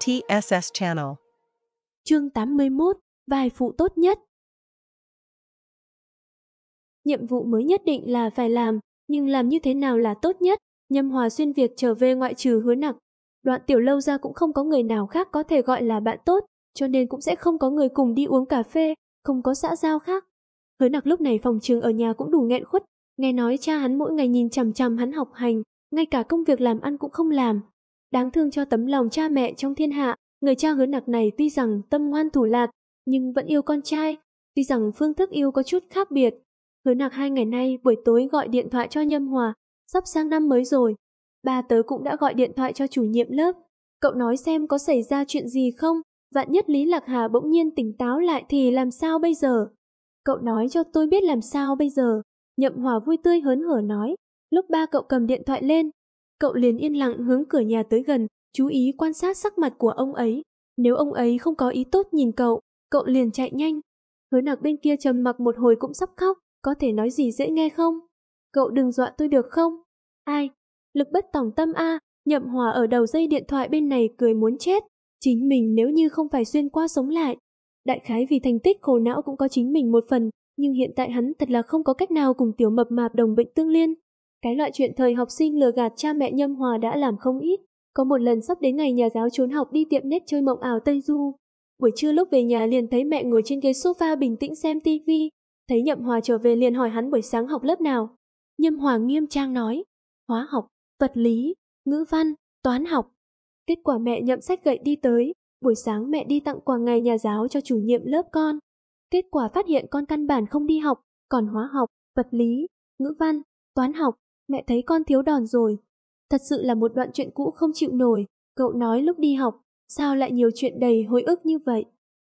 TSS Channel. Chương 81, vài phụ tốt nhất. Nhiệm vụ mới nhất định là phải làm, nhưng làm như thế nào là tốt nhất? Nhâm Hòa xuyên việc trở về ngoại trừ hứa nặc. Đoạn tiểu lâu ra cũng không có người nào khác có thể gọi là bạn tốt, cho nên cũng sẽ không có người cùng đi uống cà phê, không có xã giao khác. Hứa nặc lúc này phòng trường ở nhà cũng đủ nghẹn khuất, nghe nói cha hắn mỗi ngày nhìn chằm chằm hắn học hành, ngay cả công việc làm ăn cũng không làm, Đáng thương cho tấm lòng cha mẹ trong thiên hạ, người cha hứa nặc này tuy rằng tâm ngoan thủ lạc, nhưng vẫn yêu con trai, tuy rằng phương thức yêu có chút khác biệt. Hứa nặc hai ngày nay buổi tối gọi điện thoại cho Nhâm Hòa, sắp sang năm mới rồi. Ba tớ cũng đã gọi điện thoại cho chủ nhiệm lớp, cậu nói xem có xảy ra chuyện gì không, vạn nhất Lý Lạc Hà bỗng nhiên tỉnh táo lại thì làm sao bây giờ? Cậu nói cho tôi biết làm sao bây giờ. Nhậm Hòa vui tươi hớn hở nói, lúc ba cậu cầm điện thoại lên, Cậu liền yên lặng hướng cửa nhà tới gần, chú ý quan sát sắc mặt của ông ấy. Nếu ông ấy không có ý tốt nhìn cậu, cậu liền chạy nhanh. Hứa nặc bên kia trầm mặc một hồi cũng sắp khóc, có thể nói gì dễ nghe không? Cậu đừng dọa tôi được không? Ai? Lực bất tòng tâm a, nhậm hòa ở đầu dây điện thoại bên này cười muốn chết. Chính mình nếu như không phải xuyên qua sống lại. Đại khái vì thành tích khổ não cũng có chính mình một phần, nhưng hiện tại hắn thật là không có cách nào cùng tiểu mập mạp đồng bệnh tương liên, cái loại chuyện thời học sinh lừa gạt cha mẹ Nhâm Hòa đã làm không ít. Có một lần sắp đến ngày nhà giáo trốn học đi tiệm nét chơi mộng ảo Tây Du. Buổi trưa lúc về nhà liền thấy mẹ ngồi trên ghế sofa bình tĩnh xem tivi. Thấy Nhậm Hòa trở về liền hỏi hắn buổi sáng học lớp nào. Nhâm Hòa nghiêm trang nói, hóa học, vật lý, ngữ văn, toán học. Kết quả mẹ nhậm sách gậy đi tới, buổi sáng mẹ đi tặng quà ngày nhà giáo cho chủ nhiệm lớp con. Kết quả phát hiện con căn bản không đi học, còn hóa học, vật lý, ngữ văn, toán học mẹ thấy con thiếu đòn rồi. Thật sự là một đoạn chuyện cũ không chịu nổi, cậu nói lúc đi học, sao lại nhiều chuyện đầy hối ức như vậy.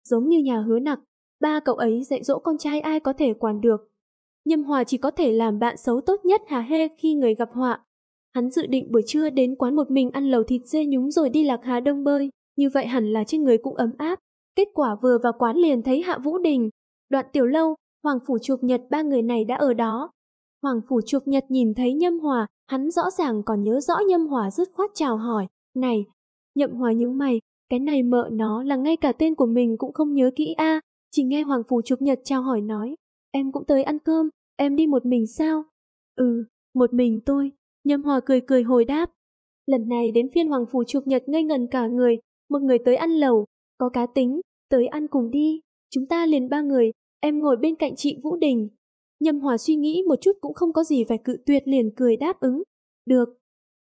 Giống như nhà hứa nặc, ba cậu ấy dạy dỗ con trai ai có thể quản được. Nhâm Hòa chỉ có thể làm bạn xấu tốt nhất hà hê khi người gặp họa. Hắn dự định buổi trưa đến quán một mình ăn lẩu thịt dê nhúng rồi đi lạc hà đông bơi, như vậy hẳn là trên người cũng ấm áp. Kết quả vừa vào quán liền thấy Hạ Vũ Đình, đoạn tiểu lâu, Hoàng Phủ Chuộc Nhật ba người này đã ở đó. Hoàng Phủ Trục Nhật nhìn thấy Nhâm Hòa, hắn rõ ràng còn nhớ rõ Nhâm Hòa dứt khoát chào hỏi. Này, Nhậm Hòa nhướng mày, cái này mợ nó là ngay cả tên của mình cũng không nhớ kỹ a chỉ nghe Hoàng Phủ Trục Nhật chào hỏi nói. Em cũng tới ăn cơm, em đi một mình sao? Ừ, một mình tôi. Nhâm Hòa cười cười hồi đáp. Lần này đến phiên Hoàng Phủ Trục Nhật ngây ngần cả người, một người tới ăn lẩu, có cá tính, tới ăn cùng đi. Chúng ta liền ba người, em ngồi bên cạnh chị Vũ Đình, Nhâm Hòa suy nghĩ một chút cũng không có gì phải cự tuyệt liền cười đáp ứng. Được.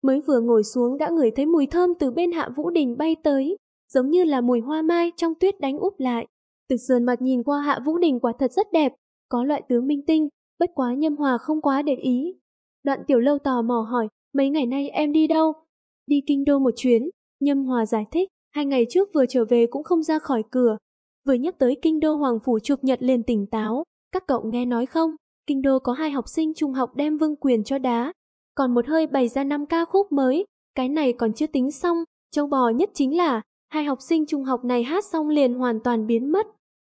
Mới vừa ngồi xuống đã ngửi thấy mùi thơm từ bên hạ vũ đình bay tới, giống như là mùi hoa mai trong tuyết đánh úp lại. Từ sườn mặt nhìn qua hạ vũ đình quả thật rất đẹp, có loại tướng minh tinh, bất quá Nhâm Hòa không quá để ý. Đoạn tiểu lâu tò mò hỏi, mấy ngày nay em đi đâu? Đi kinh đô một chuyến, Nhâm Hòa giải thích, hai ngày trước vừa trở về cũng không ra khỏi cửa. Vừa nhắc tới kinh đô hoàng phủ chụp nhật liền tỉnh táo, các cậu nghe nói không, kinh đô có hai học sinh trung học đem vương quyền cho đá. Còn một hơi bày ra năm ca khúc mới, cái này còn chưa tính xong, châu bò nhất chính là hai học sinh trung học này hát xong liền hoàn toàn biến mất.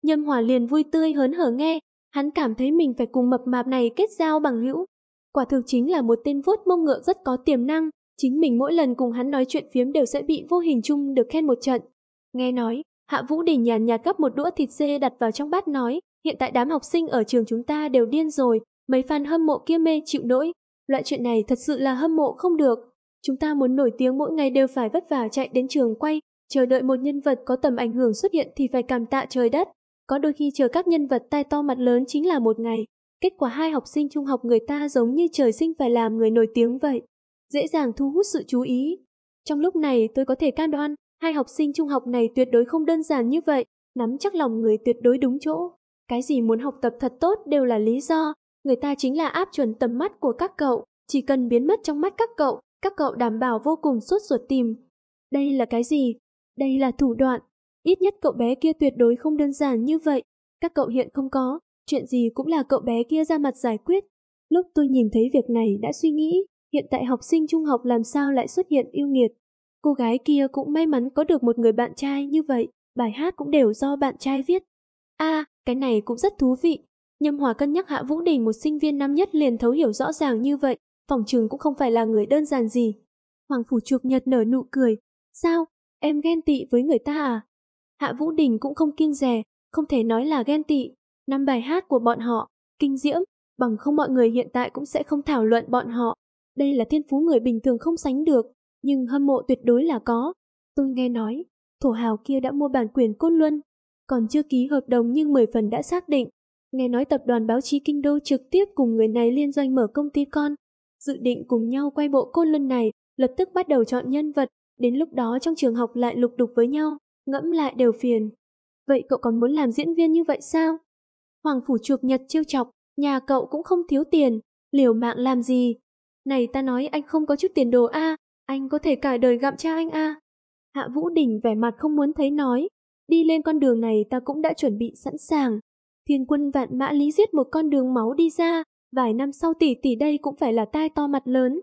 Nhâm Hòa liền vui tươi hớn hở nghe, hắn cảm thấy mình phải cùng mập mạp này kết giao bằng hữu. Quả thực chính là một tên vuốt mông ngựa rất có tiềm năng, chính mình mỗi lần cùng hắn nói chuyện phiếm đều sẽ bị vô hình chung được khen một trận. Nghe nói, Hạ Vũ Đình nhàn nhạt gắp một đũa thịt dê đặt vào trong bát nói, Hiện tại đám học sinh ở trường chúng ta đều điên rồi, mấy fan hâm mộ kia mê chịu nỗi. Loại chuyện này thật sự là hâm mộ không được. Chúng ta muốn nổi tiếng mỗi ngày đều phải vất vả chạy đến trường quay, chờ đợi một nhân vật có tầm ảnh hưởng xuất hiện thì phải cảm tạ trời đất. Có đôi khi chờ các nhân vật tai to mặt lớn chính là một ngày. Kết quả hai học sinh trung học người ta giống như trời sinh phải làm người nổi tiếng vậy. Dễ dàng thu hút sự chú ý. Trong lúc này tôi có thể cam đoan, hai học sinh trung học này tuyệt đối không đơn giản như vậy, nắm chắc lòng người tuyệt đối đúng chỗ. Cái gì muốn học tập thật tốt đều là lý do, người ta chính là áp chuẩn tầm mắt của các cậu, chỉ cần biến mất trong mắt các cậu, các cậu đảm bảo vô cùng sốt ruột tìm. Đây là cái gì? Đây là thủ đoạn. Ít nhất cậu bé kia tuyệt đối không đơn giản như vậy. Các cậu hiện không có, chuyện gì cũng là cậu bé kia ra mặt giải quyết. Lúc tôi nhìn thấy việc này đã suy nghĩ, hiện tại học sinh trung học làm sao lại xuất hiện yêu nghiệt. Cô gái kia cũng may mắn có được một người bạn trai như vậy, bài hát cũng đều do bạn trai viết a à, cái này cũng rất thú vị. Nhâm Hòa cân nhắc Hạ Vũ Đình một sinh viên năm nhất liền thấu hiểu rõ ràng như vậy, phòng trường cũng không phải là người đơn giản gì. Hoàng Phủ Chuộc Nhật nở nụ cười. Sao? Em ghen tị với người ta à? Hạ Vũ Đình cũng không kiêng rè, không thể nói là ghen tị. Năm bài hát của bọn họ, kinh diễm, bằng không mọi người hiện tại cũng sẽ không thảo luận bọn họ. Đây là thiên phú người bình thường không sánh được, nhưng hâm mộ tuyệt đối là có. Tôi nghe nói, thổ hào kia đã mua bản quyền Côn Luân, còn chưa ký hợp đồng nhưng 10 phần đã xác định. Nghe nói tập đoàn báo chí Kinh Đô trực tiếp cùng người này liên doanh mở công ty con, dự định cùng nhau quay bộ côn luân này, lập tức bắt đầu chọn nhân vật, đến lúc đó trong trường học lại lục đục với nhau, ngẫm lại đều phiền. Vậy cậu còn muốn làm diễn viên như vậy sao? Hoàng phủ chuộc nhật trêu chọc, nhà cậu cũng không thiếu tiền, liều mạng làm gì? Này ta nói anh không có chút tiền đồ a, anh có thể cả đời gặm cha anh a. Hạ Vũ Đình vẻ mặt không muốn thấy nói, Đi lên con đường này ta cũng đã chuẩn bị sẵn sàng. Thiên quân vạn mã lý giết một con đường máu đi ra, vài năm sau tỷ tỷ đây cũng phải là tai to mặt lớn.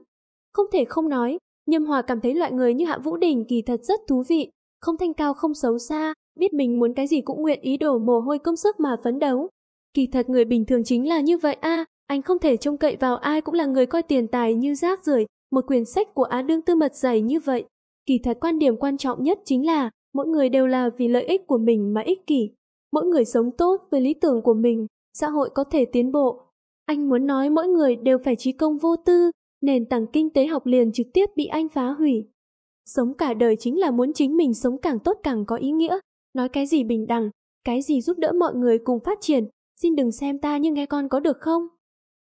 Không thể không nói, Nhâm Hòa cảm thấy loại người như Hạ Vũ Đình kỳ thật rất thú vị, không thanh cao không xấu xa, biết mình muốn cái gì cũng nguyện ý đổ mồ hôi công sức mà phấn đấu. Kỳ thật người bình thường chính là như vậy a, anh không thể trông cậy vào ai cũng là người coi tiền tài như rác rưởi, một quyển sách của Á Đương Tư Mật dày như vậy. Kỳ thật quan điểm quan trọng nhất chính là mỗi người đều là vì lợi ích của mình mà ích kỷ. Mỗi người sống tốt với lý tưởng của mình, xã hội có thể tiến bộ. Anh muốn nói mỗi người đều phải trí công vô tư, nền tảng kinh tế học liền trực tiếp bị anh phá hủy. Sống cả đời chính là muốn chính mình sống càng tốt càng có ý nghĩa, nói cái gì bình đẳng, cái gì giúp đỡ mọi người cùng phát triển, xin đừng xem ta như nghe con có được không?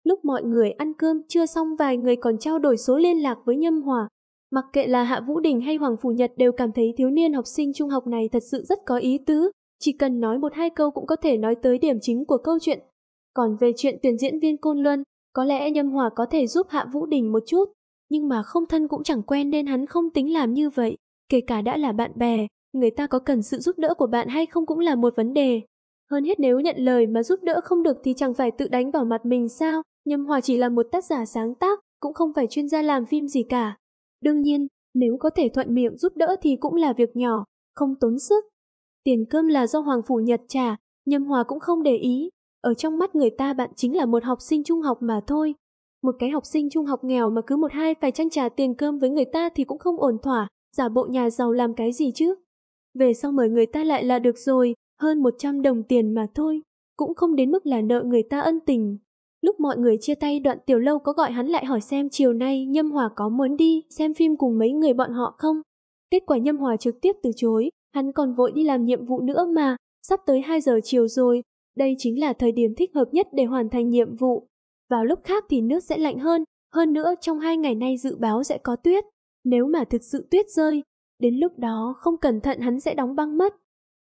Lúc mọi người ăn cơm chưa xong vài người còn trao đổi số liên lạc với Nhâm Hòa, Mặc kệ là Hạ Vũ Đình hay Hoàng Phủ Nhật đều cảm thấy thiếu niên học sinh trung học này thật sự rất có ý tứ, chỉ cần nói một hai câu cũng có thể nói tới điểm chính của câu chuyện. Còn về chuyện tuyển diễn viên Côn Luân, có lẽ Nhâm Hòa có thể giúp Hạ Vũ Đình một chút, nhưng mà không thân cũng chẳng quen nên hắn không tính làm như vậy, kể cả đã là bạn bè, người ta có cần sự giúp đỡ của bạn hay không cũng là một vấn đề. Hơn hết nếu nhận lời mà giúp đỡ không được thì chẳng phải tự đánh vào mặt mình sao, Nhâm Hòa chỉ là một tác giả sáng tác, cũng không phải chuyên gia làm phim gì cả, Đương nhiên, nếu có thể thuận miệng giúp đỡ thì cũng là việc nhỏ, không tốn sức. Tiền cơm là do Hoàng Phủ Nhật trả, Nhâm Hòa cũng không để ý. Ở trong mắt người ta bạn chính là một học sinh trung học mà thôi. Một cái học sinh trung học nghèo mà cứ một hai phải trang trả tiền cơm với người ta thì cũng không ổn thỏa, giả bộ nhà giàu làm cái gì chứ. Về sau mời người ta lại là được rồi, hơn 100 đồng tiền mà thôi, cũng không đến mức là nợ người ta ân tình. Lúc mọi người chia tay đoạn tiểu lâu có gọi hắn lại hỏi xem chiều nay Nhâm Hòa có muốn đi xem phim cùng mấy người bọn họ không. Kết quả Nhâm Hòa trực tiếp từ chối, hắn còn vội đi làm nhiệm vụ nữa mà, sắp tới 2 giờ chiều rồi, đây chính là thời điểm thích hợp nhất để hoàn thành nhiệm vụ. Vào lúc khác thì nước sẽ lạnh hơn, hơn nữa trong hai ngày nay dự báo sẽ có tuyết. Nếu mà thực sự tuyết rơi, đến lúc đó không cẩn thận hắn sẽ đóng băng mất.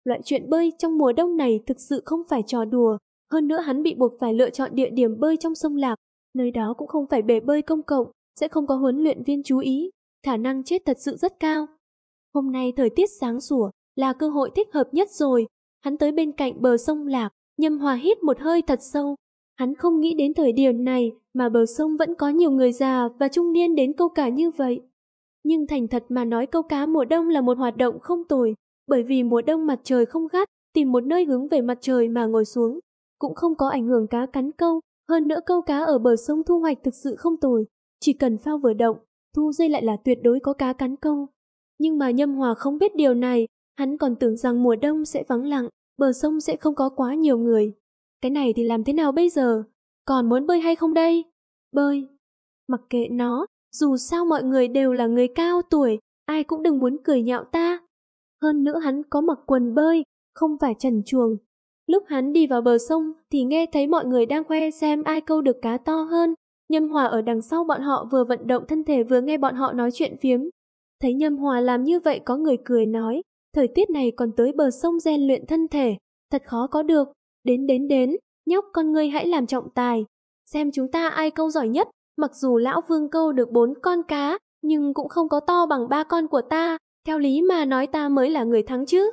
Loại chuyện bơi trong mùa đông này thực sự không phải trò đùa, hơn nữa hắn bị buộc phải lựa chọn địa điểm bơi trong sông Lạc, nơi đó cũng không phải bể bơi công cộng, sẽ không có huấn luyện viên chú ý, khả năng chết thật sự rất cao. Hôm nay thời tiết sáng sủa là cơ hội thích hợp nhất rồi, hắn tới bên cạnh bờ sông Lạc, nhâm hòa hít một hơi thật sâu. Hắn không nghĩ đến thời điểm này mà bờ sông vẫn có nhiều người già và trung niên đến câu cá như vậy. Nhưng thành thật mà nói câu cá mùa đông là một hoạt động không tồi, bởi vì mùa đông mặt trời không gắt, tìm một nơi hướng về mặt trời mà ngồi xuống, cũng không có ảnh hưởng cá cắn câu, hơn nữa câu cá ở bờ sông thu hoạch thực sự không tồi, chỉ cần phao vừa động, thu dây lại là tuyệt đối có cá cắn câu. Nhưng mà Nhâm Hòa không biết điều này, hắn còn tưởng rằng mùa đông sẽ vắng lặng, bờ sông sẽ không có quá nhiều người. Cái này thì làm thế nào bây giờ? Còn muốn bơi hay không đây? Bơi. Mặc kệ nó, dù sao mọi người đều là người cao tuổi, ai cũng đừng muốn cười nhạo ta. Hơn nữa hắn có mặc quần bơi, không phải trần chuồng, Lúc hắn đi vào bờ sông thì nghe thấy mọi người đang khoe xem ai câu được cá to hơn. Nhâm Hòa ở đằng sau bọn họ vừa vận động thân thể vừa nghe bọn họ nói chuyện phiếm. Thấy Nhâm Hòa làm như vậy có người cười nói, thời tiết này còn tới bờ sông rèn luyện thân thể, thật khó có được. Đến đến đến, nhóc con ngươi hãy làm trọng tài. Xem chúng ta ai câu giỏi nhất, mặc dù lão vương câu được bốn con cá, nhưng cũng không có to bằng ba con của ta, theo lý mà nói ta mới là người thắng chứ.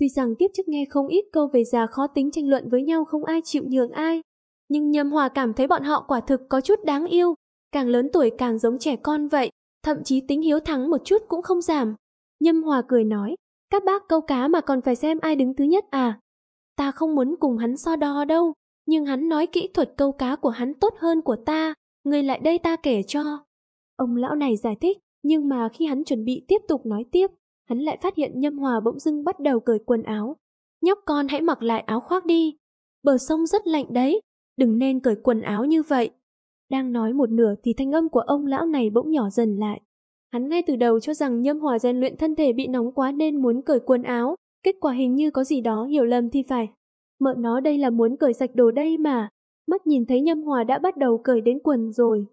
Tuy rằng kiếp trước nghe không ít câu về già khó tính tranh luận với nhau không ai chịu nhường ai, nhưng Nhâm Hòa cảm thấy bọn họ quả thực có chút đáng yêu, càng lớn tuổi càng giống trẻ con vậy, thậm chí tính hiếu thắng một chút cũng không giảm. Nhâm Hòa cười nói, các bác câu cá mà còn phải xem ai đứng thứ nhất à? Ta không muốn cùng hắn so đo đâu, nhưng hắn nói kỹ thuật câu cá của hắn tốt hơn của ta, người lại đây ta kể cho. Ông lão này giải thích, nhưng mà khi hắn chuẩn bị tiếp tục nói tiếp, hắn lại phát hiện Nhâm Hòa bỗng dưng bắt đầu cởi quần áo. Nhóc con hãy mặc lại áo khoác đi. Bờ sông rất lạnh đấy, đừng nên cởi quần áo như vậy. Đang nói một nửa thì thanh âm của ông lão này bỗng nhỏ dần lại. Hắn ngay từ đầu cho rằng Nhâm Hòa rèn luyện thân thể bị nóng quá nên muốn cởi quần áo. Kết quả hình như có gì đó hiểu lầm thì phải. Mợ nó đây là muốn cởi sạch đồ đây mà. Mắt nhìn thấy Nhâm Hòa đã bắt đầu cởi đến quần rồi.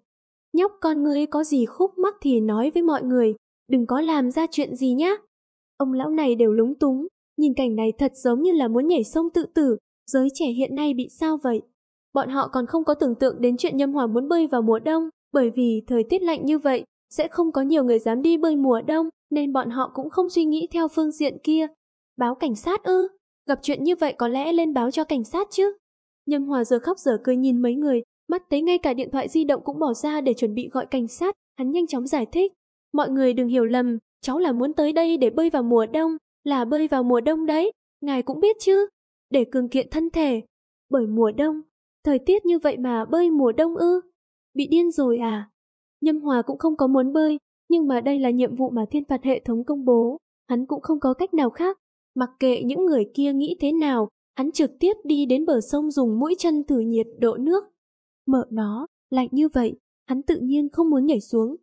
Nhóc con ngươi có gì khúc mắc thì nói với mọi người, đừng có làm ra chuyện gì nhé. Ông lão này đều lúng túng, nhìn cảnh này thật giống như là muốn nhảy sông tự tử, giới trẻ hiện nay bị sao vậy? Bọn họ còn không có tưởng tượng đến chuyện Nhâm Hòa muốn bơi vào mùa đông, bởi vì thời tiết lạnh như vậy, sẽ không có nhiều người dám đi bơi mùa đông, nên bọn họ cũng không suy nghĩ theo phương diện kia. Báo cảnh sát ư? Gặp chuyện như vậy có lẽ lên báo cho cảnh sát chứ? Nhâm Hòa giờ khóc giờ cười nhìn mấy người, mắt thấy ngay cả điện thoại di động cũng bỏ ra để chuẩn bị gọi cảnh sát, hắn nhanh chóng giải thích. Mọi người đừng hiểu lầm, cháu là muốn tới đây để bơi vào mùa đông, là bơi vào mùa đông đấy, ngài cũng biết chứ, để cường kiện thân thể. Bởi mùa đông, thời tiết như vậy mà bơi mùa đông ư, bị điên rồi à? Nhâm Hòa cũng không có muốn bơi, nhưng mà đây là nhiệm vụ mà thiên phạt hệ thống công bố, hắn cũng không có cách nào khác. Mặc kệ những người kia nghĩ thế nào, hắn trực tiếp đi đến bờ sông dùng mũi chân thử nhiệt độ nước. Mở nó, lạnh như vậy, hắn tự nhiên không muốn nhảy xuống.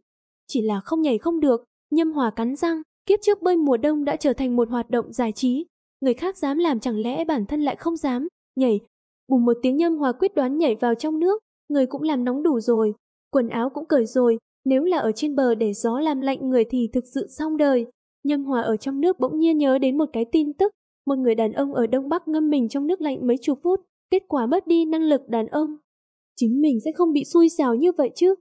Chỉ là không nhảy không được, Nhâm Hòa cắn răng, kiếp trước bơi mùa đông đã trở thành một hoạt động giải trí. Người khác dám làm chẳng lẽ bản thân lại không dám, nhảy. Bùng một tiếng Nhâm Hòa quyết đoán nhảy vào trong nước, người cũng làm nóng đủ rồi, quần áo cũng cởi rồi, nếu là ở trên bờ để gió làm lạnh người thì thực sự xong đời. Nhâm Hòa ở trong nước bỗng nhiên nhớ đến một cái tin tức, một người đàn ông ở Đông Bắc ngâm mình trong nước lạnh mấy chục phút, kết quả mất đi năng lực đàn ông. Chính mình sẽ không bị xui xào như vậy chứ.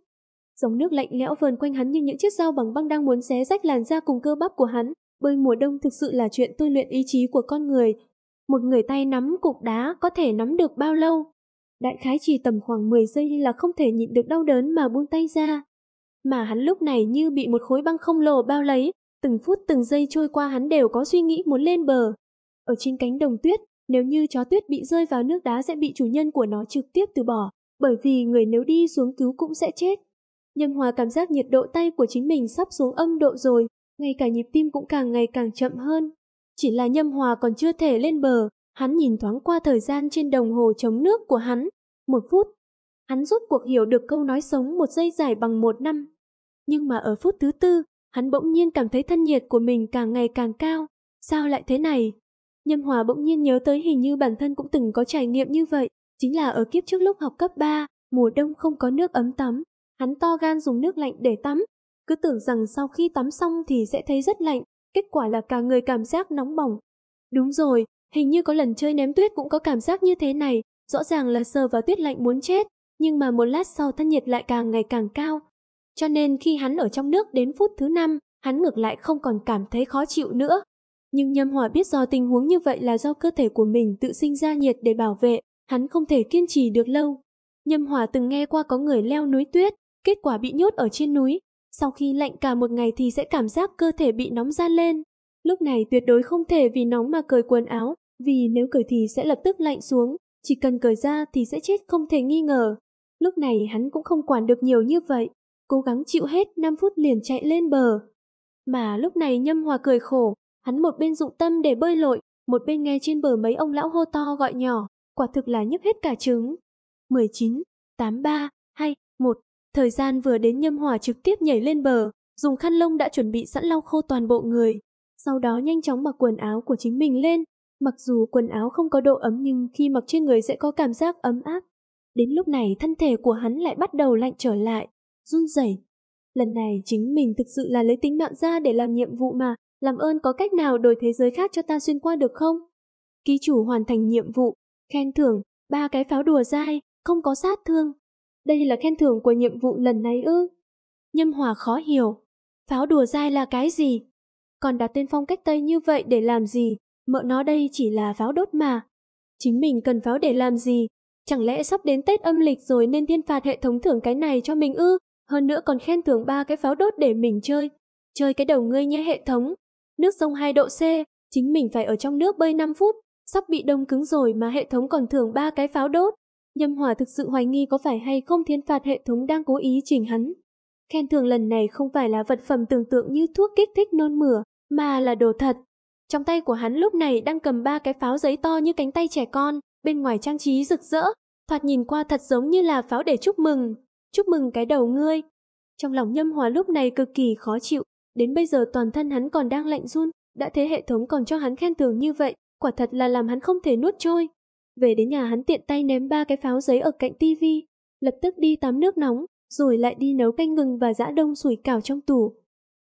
Dòng nước lạnh lẽo vờn quanh hắn như những chiếc dao bằng băng đang muốn xé rách làn da cùng cơ bắp của hắn. Bơi mùa đông thực sự là chuyện tôi luyện ý chí của con người. Một người tay nắm cục đá có thể nắm được bao lâu? Đại khái chỉ tầm khoảng 10 giây là không thể nhịn được đau đớn mà buông tay ra. Mà hắn lúc này như bị một khối băng không lồ bao lấy, từng phút từng giây trôi qua hắn đều có suy nghĩ muốn lên bờ. Ở trên cánh đồng tuyết, nếu như chó tuyết bị rơi vào nước đá sẽ bị chủ nhân của nó trực tiếp từ bỏ, bởi vì người nếu đi xuống cứu cũng sẽ chết. Nhưng Hòa cảm giác nhiệt độ tay của chính mình sắp xuống âm độ rồi, ngay cả nhịp tim cũng càng ngày càng chậm hơn. Chỉ là Nhâm Hòa còn chưa thể lên bờ, hắn nhìn thoáng qua thời gian trên đồng hồ chống nước của hắn, một phút. Hắn rút cuộc hiểu được câu nói sống một giây dài bằng một năm. Nhưng mà ở phút thứ tư, hắn bỗng nhiên cảm thấy thân nhiệt của mình càng ngày càng cao. Sao lại thế này? Nhâm Hòa bỗng nhiên nhớ tới hình như bản thân cũng từng có trải nghiệm như vậy, chính là ở kiếp trước lúc học cấp 3, mùa đông không có nước ấm tắm, Hắn to gan dùng nước lạnh để tắm, cứ tưởng rằng sau khi tắm xong thì sẽ thấy rất lạnh, kết quả là cả người cảm giác nóng bỏng. Đúng rồi, hình như có lần chơi ném tuyết cũng có cảm giác như thế này, rõ ràng là sờ vào tuyết lạnh muốn chết, nhưng mà một lát sau thân nhiệt lại càng ngày càng cao. Cho nên khi hắn ở trong nước đến phút thứ năm, hắn ngược lại không còn cảm thấy khó chịu nữa. Nhưng Nhâm Hòa biết do tình huống như vậy là do cơ thể của mình tự sinh ra nhiệt để bảo vệ, hắn không thể kiên trì được lâu. Nhâm Hòa từng nghe qua có người leo núi tuyết, Kết quả bị nhốt ở trên núi, sau khi lạnh cả một ngày thì sẽ cảm giác cơ thể bị nóng ra lên. Lúc này tuyệt đối không thể vì nóng mà cởi quần áo, vì nếu cởi thì sẽ lập tức lạnh xuống, chỉ cần cởi ra thì sẽ chết không thể nghi ngờ. Lúc này hắn cũng không quản được nhiều như vậy, cố gắng chịu hết 5 phút liền chạy lên bờ. Mà lúc này Nhâm Hòa cười khổ, hắn một bên dụng tâm để bơi lội, một bên nghe trên bờ mấy ông lão hô to gọi nhỏ, quả thực là nhức hết cả trứng. 19, 83, 2, 1, Thời gian vừa đến Nhâm Hòa trực tiếp nhảy lên bờ, dùng khăn lông đã chuẩn bị sẵn lau khô toàn bộ người. Sau đó nhanh chóng mặc quần áo của chính mình lên. Mặc dù quần áo không có độ ấm nhưng khi mặc trên người sẽ có cảm giác ấm áp. Đến lúc này thân thể của hắn lại bắt đầu lạnh trở lại, run rẩy. Lần này chính mình thực sự là lấy tính mạng ra để làm nhiệm vụ mà, làm ơn có cách nào đổi thế giới khác cho ta xuyên qua được không? Ký chủ hoàn thành nhiệm vụ, khen thưởng, ba cái pháo đùa dai, không có sát thương. Đây là khen thưởng của nhiệm vụ lần này ư? Nhâm Hòa khó hiểu. Pháo đùa dai là cái gì? Còn đặt tên phong cách Tây như vậy để làm gì? Mợ nó đây chỉ là pháo đốt mà. Chính mình cần pháo để làm gì? Chẳng lẽ sắp đến Tết âm lịch rồi nên thiên phạt hệ thống thưởng cái này cho mình ư? Hơn nữa còn khen thưởng ba cái pháo đốt để mình chơi. Chơi cái đầu ngươi nhé hệ thống. Nước sông hai độ C, chính mình phải ở trong nước bơi năm phút. Sắp bị đông cứng rồi mà hệ thống còn thưởng ba cái pháo đốt. Nhâm Hòa thực sự hoài nghi có phải hay không thiên phạt hệ thống đang cố ý chỉnh hắn. Khen thưởng lần này không phải là vật phẩm tưởng tượng như thuốc kích thích nôn mửa, mà là đồ thật. Trong tay của hắn lúc này đang cầm ba cái pháo giấy to như cánh tay trẻ con, bên ngoài trang trí rực rỡ, thoạt nhìn qua thật giống như là pháo để chúc mừng. Chúc mừng cái đầu ngươi. Trong lòng Nhâm Hòa lúc này cực kỳ khó chịu, đến bây giờ toàn thân hắn còn đang lạnh run, đã thế hệ thống còn cho hắn khen thưởng như vậy, quả thật là làm hắn không thể nuốt trôi. Về đến nhà hắn tiện tay ném ba cái pháo giấy ở cạnh tivi, lập tức đi tắm nước nóng, rồi lại đi nấu canh ngừng và giã đông sủi cảo trong tủ.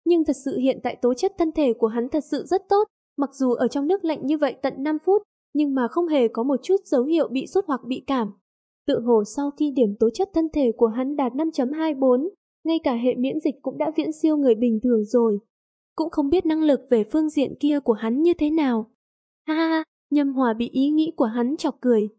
Nhưng thật sự hiện tại tố chất thân thể của hắn thật sự rất tốt, mặc dù ở trong nước lạnh như vậy tận 5 phút, nhưng mà không hề có một chút dấu hiệu bị sốt hoặc bị cảm. Tự hồ sau khi điểm tố chất thân thể của hắn đạt 5.24, ngay cả hệ miễn dịch cũng đã viễn siêu người bình thường rồi. Cũng không biết năng lực về phương diện kia của hắn như thế nào. Ha ha, Nhâm Hòa bị ý nghĩ của hắn chọc cười.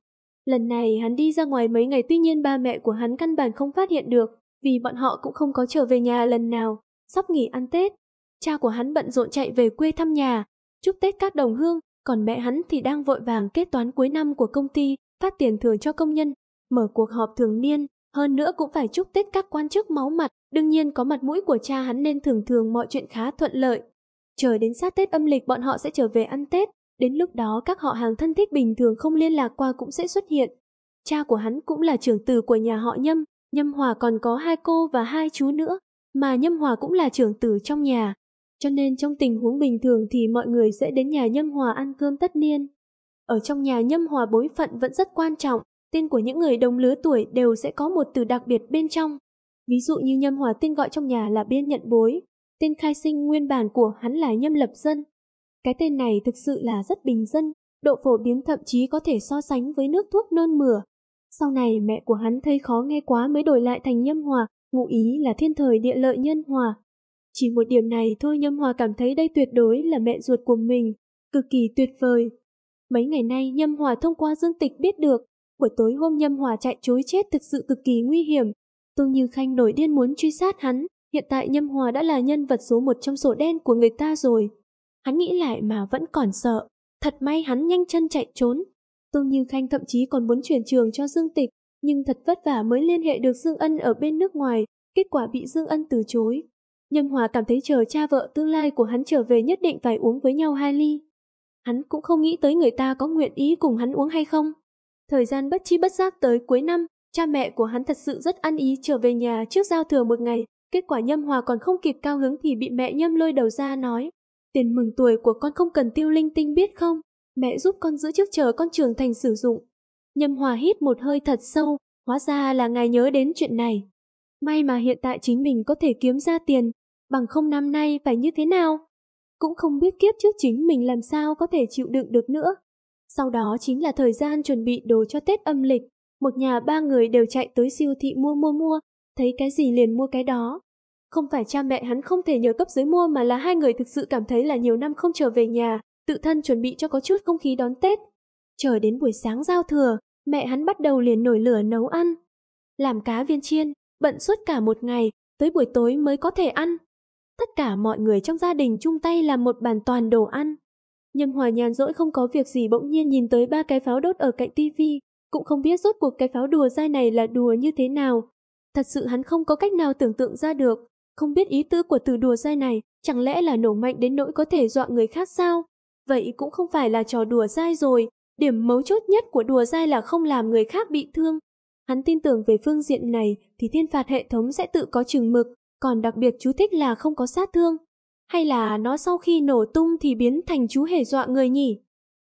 Lần này hắn đi ra ngoài mấy ngày tuy nhiên ba mẹ của hắn căn bản không phát hiện được, vì bọn họ cũng không có trở về nhà lần nào, sắp nghỉ ăn Tết. Cha của hắn bận rộn chạy về quê thăm nhà, chúc Tết các đồng hương, còn mẹ hắn thì đang vội vàng kết toán cuối năm của công ty, phát tiền thưởng cho công nhân, mở cuộc họp thường niên, hơn nữa cũng phải chúc Tết các quan chức máu mặt, đương nhiên có mặt mũi của cha hắn nên thường thường mọi chuyện khá thuận lợi. Chờ đến sát Tết âm lịch bọn họ sẽ trở về ăn Tết, Đến lúc đó các họ hàng thân thích bình thường không liên lạc qua cũng sẽ xuất hiện. Cha của hắn cũng là trưởng tử của nhà họ Nhâm, Nhâm Hòa còn có hai cô và hai chú nữa, mà Nhâm Hòa cũng là trưởng tử trong nhà. Cho nên trong tình huống bình thường thì mọi người sẽ đến nhà Nhâm Hòa ăn cơm tất niên. Ở trong nhà Nhâm Hòa bối phận vẫn rất quan trọng, tên của những người đồng lứa tuổi đều sẽ có một từ đặc biệt bên trong. Ví dụ như Nhâm Hòa tên gọi trong nhà là Biên Nhận Bối, tên khai sinh nguyên bản của hắn là Nhâm Lập Dân, cái tên này thực sự là rất bình dân, độ phổ biến thậm chí có thể so sánh với nước thuốc nôn mửa. Sau này mẹ của hắn thấy khó nghe quá mới đổi lại thành Nhâm Hòa, ngụ ý là thiên thời địa lợi nhân hòa. Chỉ một điểm này thôi Nhâm Hòa cảm thấy đây tuyệt đối là mẹ ruột của mình, cực kỳ tuyệt vời. Mấy ngày nay Nhâm Hòa thông qua dương tịch biết được, buổi tối hôm Nhâm Hòa chạy chối chết thực sự cực kỳ nguy hiểm. Tương Như Khanh nổi điên muốn truy sát hắn, hiện tại Nhâm Hòa đã là nhân vật số một trong sổ đen của người ta rồi. Hắn nghĩ lại mà vẫn còn sợ. Thật may hắn nhanh chân chạy trốn. Tô Như Khanh thậm chí còn muốn chuyển trường cho Dương Tịch, nhưng thật vất vả mới liên hệ được Dương Ân ở bên nước ngoài, kết quả bị Dương Ân từ chối. Nhâm Hòa cảm thấy chờ cha vợ tương lai của hắn trở về nhất định phải uống với nhau hai ly. Hắn cũng không nghĩ tới người ta có nguyện ý cùng hắn uống hay không. Thời gian bất chi bất giác tới cuối năm, cha mẹ của hắn thật sự rất ăn ý trở về nhà trước giao thừa một ngày. Kết quả Nhâm Hòa còn không kịp cao hứng thì bị mẹ Nhâm lôi đầu ra nói, Tiền mừng tuổi của con không cần tiêu linh tinh biết không? Mẹ giúp con giữ trước chờ con trưởng thành sử dụng. Nhâm Hòa hít một hơi thật sâu, hóa ra là ngài nhớ đến chuyện này. May mà hiện tại chính mình có thể kiếm ra tiền, bằng không năm nay phải như thế nào? Cũng không biết kiếp trước chính mình làm sao có thể chịu đựng được nữa. Sau đó chính là thời gian chuẩn bị đồ cho Tết âm lịch. Một nhà ba người đều chạy tới siêu thị mua mua mua, thấy cái gì liền mua cái đó. Không phải cha mẹ hắn không thể nhờ cấp dưới mua mà là hai người thực sự cảm thấy là nhiều năm không trở về nhà, tự thân chuẩn bị cho có chút không khí đón Tết. Chờ đến buổi sáng giao thừa, mẹ hắn bắt đầu liền nổi lửa nấu ăn. Làm cá viên chiên, bận suốt cả một ngày, tới buổi tối mới có thể ăn. Tất cả mọi người trong gia đình chung tay làm một bàn toàn đồ ăn. Nhưng Hòa nhàn rỗi không có việc gì bỗng nhiên nhìn tới ba cái pháo đốt ở cạnh tivi, cũng không biết rốt cuộc cái pháo đùa dai này là đùa như thế nào. Thật sự hắn không có cách nào tưởng tượng ra được, không biết ý tứ của từ đùa dai này, chẳng lẽ là nổ mạnh đến nỗi có thể dọa người khác sao? Vậy cũng không phải là trò đùa dai rồi, điểm mấu chốt nhất của đùa dai là không làm người khác bị thương. Hắn tin tưởng về phương diện này thì thiên phạt hệ thống sẽ tự có chừng mực, còn đặc biệt chú thích là không có sát thương. Hay là nó sau khi nổ tung thì biến thành chú hề dọa người nhỉ?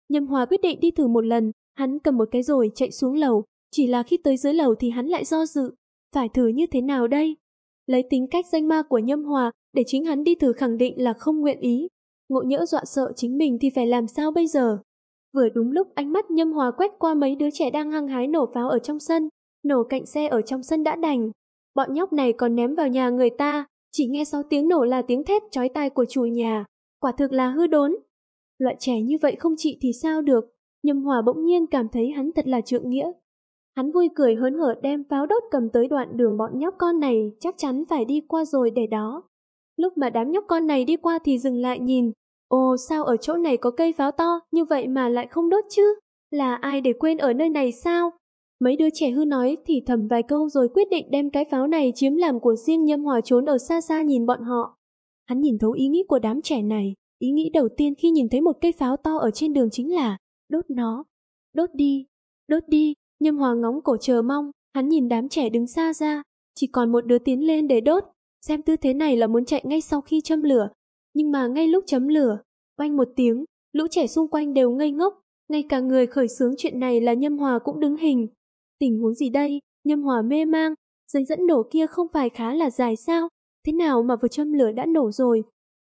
Nhâm Hòa quyết định đi thử một lần, hắn cầm một cái rồi chạy xuống lầu, chỉ là khi tới dưới lầu thì hắn lại do dự. Phải thử như thế nào đây? lấy tính cách danh ma của Nhâm Hòa để chính hắn đi thử khẳng định là không nguyện ý. Ngộ nhỡ dọa sợ chính mình thì phải làm sao bây giờ? Vừa đúng lúc ánh mắt Nhâm Hòa quét qua mấy đứa trẻ đang hăng hái nổ pháo ở trong sân, nổ cạnh xe ở trong sân đã đành. Bọn nhóc này còn ném vào nhà người ta, chỉ nghe sau tiếng nổ là tiếng thét chói tai của chủ nhà. Quả thực là hư đốn. Loại trẻ như vậy không trị thì sao được, Nhâm Hòa bỗng nhiên cảm thấy hắn thật là trượng nghĩa, Hắn vui cười hớn hở đem pháo đốt cầm tới đoạn đường bọn nhóc con này chắc chắn phải đi qua rồi để đó. Lúc mà đám nhóc con này đi qua thì dừng lại nhìn. Ồ sao ở chỗ này có cây pháo to như vậy mà lại không đốt chứ? Là ai để quên ở nơi này sao? Mấy đứa trẻ hư nói thì thầm vài câu rồi quyết định đem cái pháo này chiếm làm của riêng nhâm hòa trốn ở xa xa nhìn bọn họ. Hắn nhìn thấu ý nghĩ của đám trẻ này. Ý nghĩ đầu tiên khi nhìn thấy một cây pháo to ở trên đường chính là đốt nó, đốt đi, đốt đi. Nhâm Hòa ngóng cổ chờ mong, hắn nhìn đám trẻ đứng xa ra, chỉ còn một đứa tiến lên để đốt, xem tư thế này là muốn chạy ngay sau khi châm lửa. Nhưng mà ngay lúc chấm lửa, oanh một tiếng, lũ trẻ xung quanh đều ngây ngốc, ngay cả người khởi xướng chuyện này là Nhâm Hòa cũng đứng hình. Tình huống gì đây? Nhâm Hòa mê mang, dây dẫn nổ kia không phải khá là dài sao? Thế nào mà vừa châm lửa đã nổ rồi?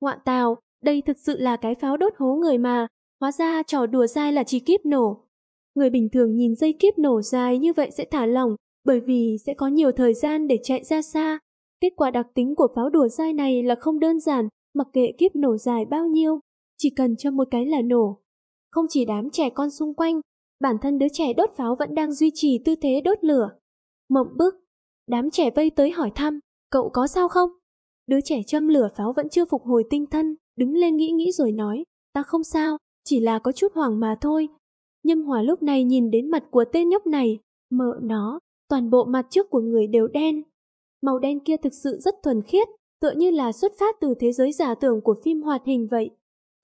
Ngoạn tào, đây thực sự là cái pháo đốt hố người mà, hóa ra trò đùa dai là chỉ kíp nổ. Người bình thường nhìn dây kiếp nổ dài như vậy sẽ thả lỏng, bởi vì sẽ có nhiều thời gian để chạy ra xa. Kết quả đặc tính của pháo đùa dai này là không đơn giản, mặc kệ kiếp nổ dài bao nhiêu, chỉ cần cho một cái là nổ. Không chỉ đám trẻ con xung quanh, bản thân đứa trẻ đốt pháo vẫn đang duy trì tư thế đốt lửa. Mộng bức, đám trẻ vây tới hỏi thăm, cậu có sao không? Đứa trẻ châm lửa pháo vẫn chưa phục hồi tinh thần, đứng lên nghĩ nghĩ rồi nói, ta không sao, chỉ là có chút hoảng mà thôi, Nhâm Hòa lúc này nhìn đến mặt của tên nhóc này, mợ nó, toàn bộ mặt trước của người đều đen. Màu đen kia thực sự rất thuần khiết, tựa như là xuất phát từ thế giới giả tưởng của phim hoạt hình vậy.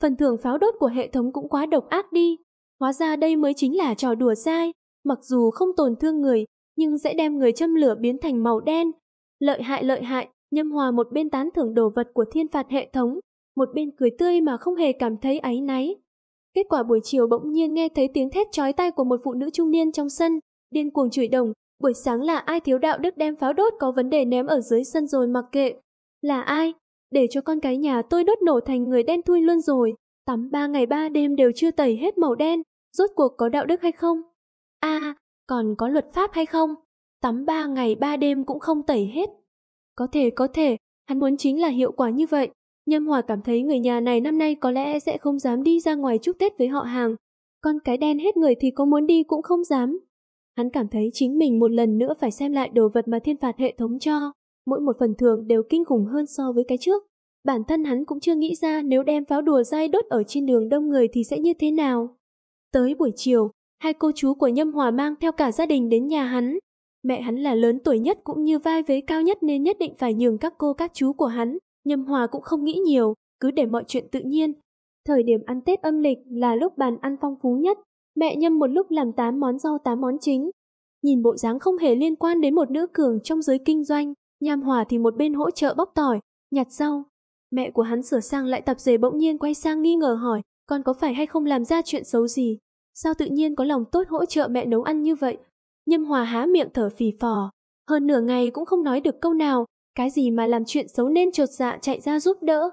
Phần thưởng pháo đốt của hệ thống cũng quá độc ác đi. Hóa ra đây mới chính là trò đùa dai, mặc dù không tổn thương người, nhưng sẽ đem người châm lửa biến thành màu đen. Lợi hại lợi hại, Nhâm Hòa một bên tán thưởng đồ vật của thiên phạt hệ thống, một bên cười tươi mà không hề cảm thấy áy náy. Kết quả buổi chiều bỗng nhiên nghe thấy tiếng thét chói tai của một phụ nữ trung niên trong sân, điên cuồng chửi đồng, buổi sáng là ai thiếu đạo đức đem pháo đốt có vấn đề ném ở dưới sân rồi mặc kệ. Là ai? Để cho con cái nhà tôi đốt nổ thành người đen thui luôn rồi. Tắm ba ngày ba đêm đều chưa tẩy hết màu đen, rốt cuộc có đạo đức hay không? À, còn có luật pháp hay không? Tắm ba ngày ba đêm cũng không tẩy hết. Có thể có thể, hắn muốn chính là hiệu quả như vậy. Nhâm Hòa cảm thấy người nhà này năm nay có lẽ sẽ không dám đi ra ngoài chúc Tết với họ hàng. Con cái đen hết người thì có muốn đi cũng không dám. Hắn cảm thấy chính mình một lần nữa phải xem lại đồ vật mà thiên phạt hệ thống cho. Mỗi một phần thưởng đều kinh khủng hơn so với cái trước. Bản thân hắn cũng chưa nghĩ ra nếu đem pháo đùa dai đốt ở trên đường đông người thì sẽ như thế nào. Tới buổi chiều, hai cô chú của Nhâm Hòa mang theo cả gia đình đến nhà hắn. Mẹ hắn là lớn tuổi nhất cũng như vai vế cao nhất nên nhất định phải nhường các cô các chú của hắn, Nhâm Hòa cũng không nghĩ nhiều, cứ để mọi chuyện tự nhiên. Thời điểm ăn Tết âm lịch là lúc bàn ăn phong phú nhất. Mẹ Nhâm một lúc làm 8 món rau 8 món chính. Nhìn bộ dáng không hề liên quan đến một nữ cường trong giới kinh doanh, Nhâm Hòa thì một bên hỗ trợ bóc tỏi, nhặt rau. Mẹ của hắn sửa sang lại tạp dề bỗng nhiên quay sang nghi ngờ hỏi, con có phải hay không làm ra chuyện xấu gì? Sao tự nhiên có lòng tốt hỗ trợ mẹ nấu ăn như vậy? Nhâm Hòa há miệng thở phì phò, hơn nửa ngày cũng không nói được câu nào, cái gì mà làm chuyện xấu nên trột dạ chạy ra giúp đỡ?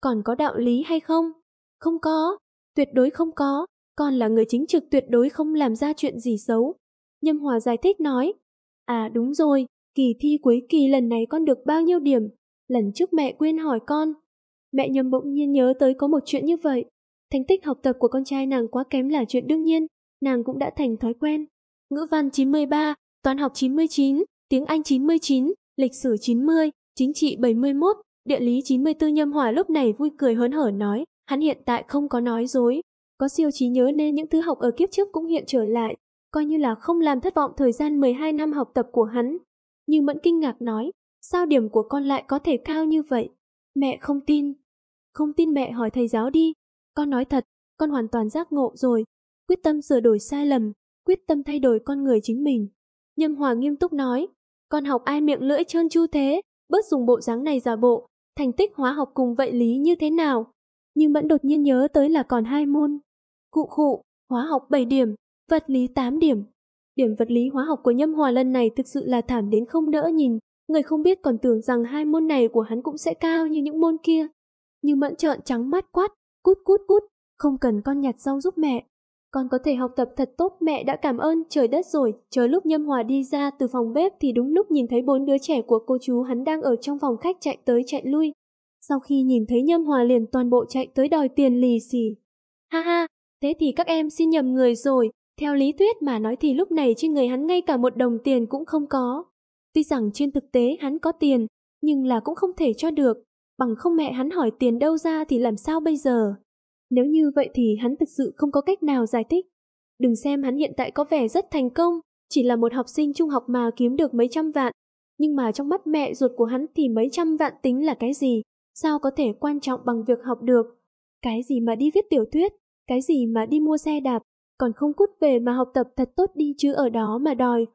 Còn có đạo lý hay không? Không có, tuyệt đối không có, con là người chính trực tuyệt đối không làm ra chuyện gì xấu. Nhâm Hòa giải thích nói, à đúng rồi, kỳ thi cuối kỳ lần này con được bao nhiêu điểm? Lần trước mẹ quên hỏi con. Mẹ Nhâm bỗng nhiên nhớ tới có một chuyện như vậy. Thành tích học tập của con trai nàng quá kém là chuyện đương nhiên, nàng cũng đã thành thói quen. Ngữ văn 93, toán học 99, tiếng Anh 99, lịch sử 90, chính trị 71, địa lý 94 Nhâm Hòa lúc này vui cười hớn hở nói, hắn hiện tại không có nói dối, có siêu trí nhớ nên những thứ học ở kiếp trước cũng hiện trở lại, coi như là không làm thất vọng thời gian 12 năm học tập của hắn. Như Mẫn kinh ngạc nói, sao điểm của con lại có thể cao như vậy? Mẹ không tin. Không tin mẹ hỏi thầy giáo đi. Con nói thật, con hoàn toàn giác ngộ rồi, quyết tâm sửa đổi sai lầm, quyết tâm thay đổi con người chính mình. Nhâm Hòa nghiêm túc nói, con học ai miệng lưỡi trơn chu thế, bớt dùng bộ dáng này giả bộ, thành tích hóa học cùng vậy lý như thế nào? Nhưng vẫn đột nhiên nhớ tới là còn hai môn. Cụ khụ, hóa học 7 điểm, vật lý 8 điểm. Điểm vật lý hóa học của Nhâm Hòa lần này thực sự là thảm đến không đỡ nhìn, người không biết còn tưởng rằng hai môn này của hắn cũng sẽ cao như những môn kia. Như Mẫn trợn trắng mắt quát, cút cút cút, không cần con nhặt rau giúp mẹ, con có thể học tập thật tốt mẹ đã cảm ơn trời đất rồi. Chờ lúc Nhâm Hòa đi ra từ phòng bếp thì đúng lúc nhìn thấy bốn đứa trẻ của cô chú hắn đang ở trong phòng khách chạy tới chạy lui. Sau khi nhìn thấy Nhâm Hòa liền toàn bộ chạy tới đòi tiền lì xì. Ha ha, thế thì các em xin nhầm người rồi. Theo lý thuyết mà nói thì lúc này trên người hắn ngay cả một đồng tiền cũng không có. Tuy rằng trên thực tế hắn có tiền, nhưng là cũng không thể cho được. Bằng không mẹ hắn hỏi tiền đâu ra thì làm sao bây giờ? Nếu như vậy thì hắn thực sự không có cách nào giải thích. Đừng xem hắn hiện tại có vẻ rất thành công, chỉ là một học sinh trung học mà kiếm được mấy trăm vạn. Nhưng mà trong mắt mẹ ruột của hắn thì mấy trăm vạn tính là cái gì? Sao có thể quan trọng bằng việc học được? Cái gì mà đi viết tiểu thuyết? Cái gì mà đi mua xe đạp? Còn không cút về mà học tập thật tốt đi chứ ở đó mà đòi.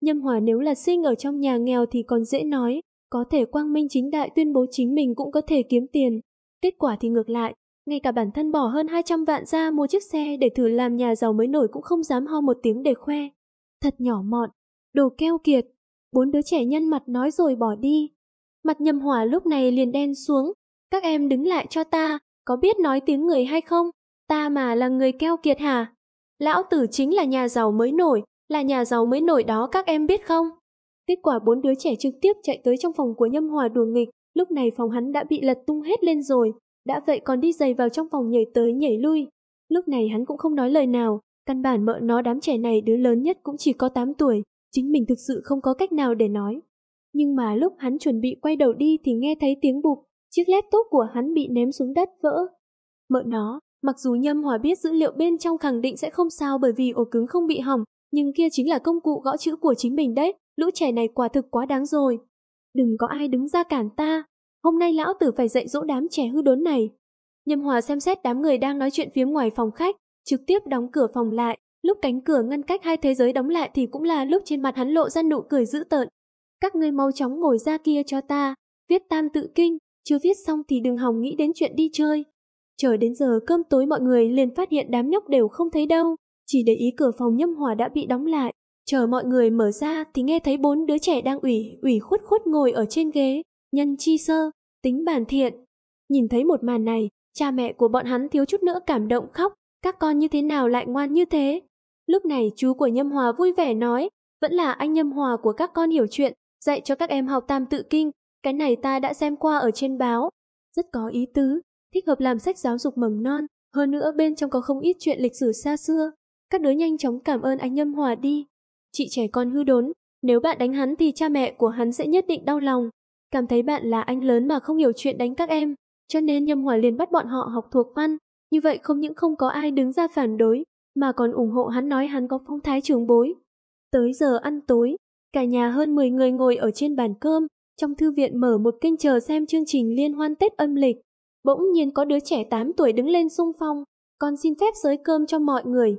Nhâm Hòa nếu là sinh ở trong nhà nghèo thì còn dễ nói, có thể quang minh chính đại tuyên bố chính mình cũng có thể kiếm tiền. Kết quả thì ngược lại, ngay cả bản thân bỏ hơn 200 vạn ra mua chiếc xe để thử làm nhà giàu mới nổi cũng không dám ho một tiếng để khoe. Thật nhỏ mọn, đồ keo kiệt. Bốn đứa trẻ nhân mặt nói rồi bỏ đi. Mặt nhầm hỏa lúc này liền đen xuống. Các em đứng lại cho ta, có biết nói tiếng người hay không? Ta mà là người keo kiệt hả? Lão tử chính là nhà giàu mới nổi, là nhà giàu mới nổi đó các em biết không? Kết quả bốn đứa trẻ trực tiếp chạy tới trong phòng của Nhâm Hòa đùa nghịch, lúc này phòng hắn đã bị lật tung hết lên rồi, đã vậy còn đi giày vào trong phòng nhảy tới nhảy lui. Lúc này hắn cũng không nói lời nào, căn bản mợ nó đám trẻ này đứa lớn nhất cũng chỉ có tám tuổi, chính mình thực sự không có cách nào để nói. Nhưng mà lúc hắn chuẩn bị quay đầu đi thì nghe thấy tiếng bụp, chiếc laptop của hắn bị ném xuống đất vỡ. Mợ nó, mặc dù Nhâm Hòa biết dữ liệu bên trong khẳng định sẽ không sao bởi vì ổ cứng không bị hỏng, nhưng kia chính là công cụ gõ chữ của chính mình đấy, lũ trẻ này quả thực quá đáng rồi. Đừng có ai đứng ra cản ta, Hôm nay lão tử phải dạy dỗ đám trẻ hư đốn này. Nhâm Hòa xem xét đám người đang nói chuyện phía ngoài phòng khách, trực tiếp đóng cửa phòng lại. Lúc cánh cửa ngăn cách hai thế giới đóng lại thì cũng là lúc trên mặt hắn lộ ra nụ cười dữ tợn. Các ngươi mau chóng ngồi ra kia cho ta, viết tam tự kinh, chưa viết xong thì đừng hòng nghĩ đến chuyện đi chơi. Chờ đến giờ cơm tối mọi người liền phát hiện đám nhóc đều không thấy đâu, chỉ để ý cửa phòng nhâm hòa đã bị đóng lại. Chờ mọi người mở ra thì nghe thấy bốn đứa trẻ đang ủy, ủy khuất khuất ngồi ở trên ghế, nhân chi sơ, tính bản thiện. Nhìn thấy một màn này, cha mẹ của bọn hắn thiếu chút nữa cảm động khóc, các con như thế nào lại ngoan như thế. Lúc này chú của Nhâm Hòa vui vẻ nói, vẫn là anh Nhâm Hòa của các con hiểu chuyện, dạy cho các em học tam tự kinh, cái này ta đã xem qua ở trên báo. Rất có ý tứ, thích hợp làm sách giáo dục mầm non, hơn nữa bên trong có không ít chuyện lịch sử xa xưa. Các đứa nhanh chóng cảm ơn anh Nhâm Hòa đi. Chị trẻ con hư đốn, nếu bạn đánh hắn thì cha mẹ của hắn sẽ nhất định đau lòng cảm thấy bạn là anh lớn mà không hiểu chuyện đánh các em, cho nên Nhâm Hòa liền bắt bọn họ học thuộc văn, như vậy không những không có ai đứng ra phản đối, mà còn ủng hộ hắn nói hắn có phong thái trường bối. Tới giờ ăn tối, cả nhà hơn 10 người ngồi ở trên bàn cơm, trong thư viện mở một kênh chờ xem chương trình liên hoan Tết âm lịch. Bỗng nhiên có đứa trẻ 8 tuổi đứng lên sung phong, con xin phép giới cơm cho mọi người.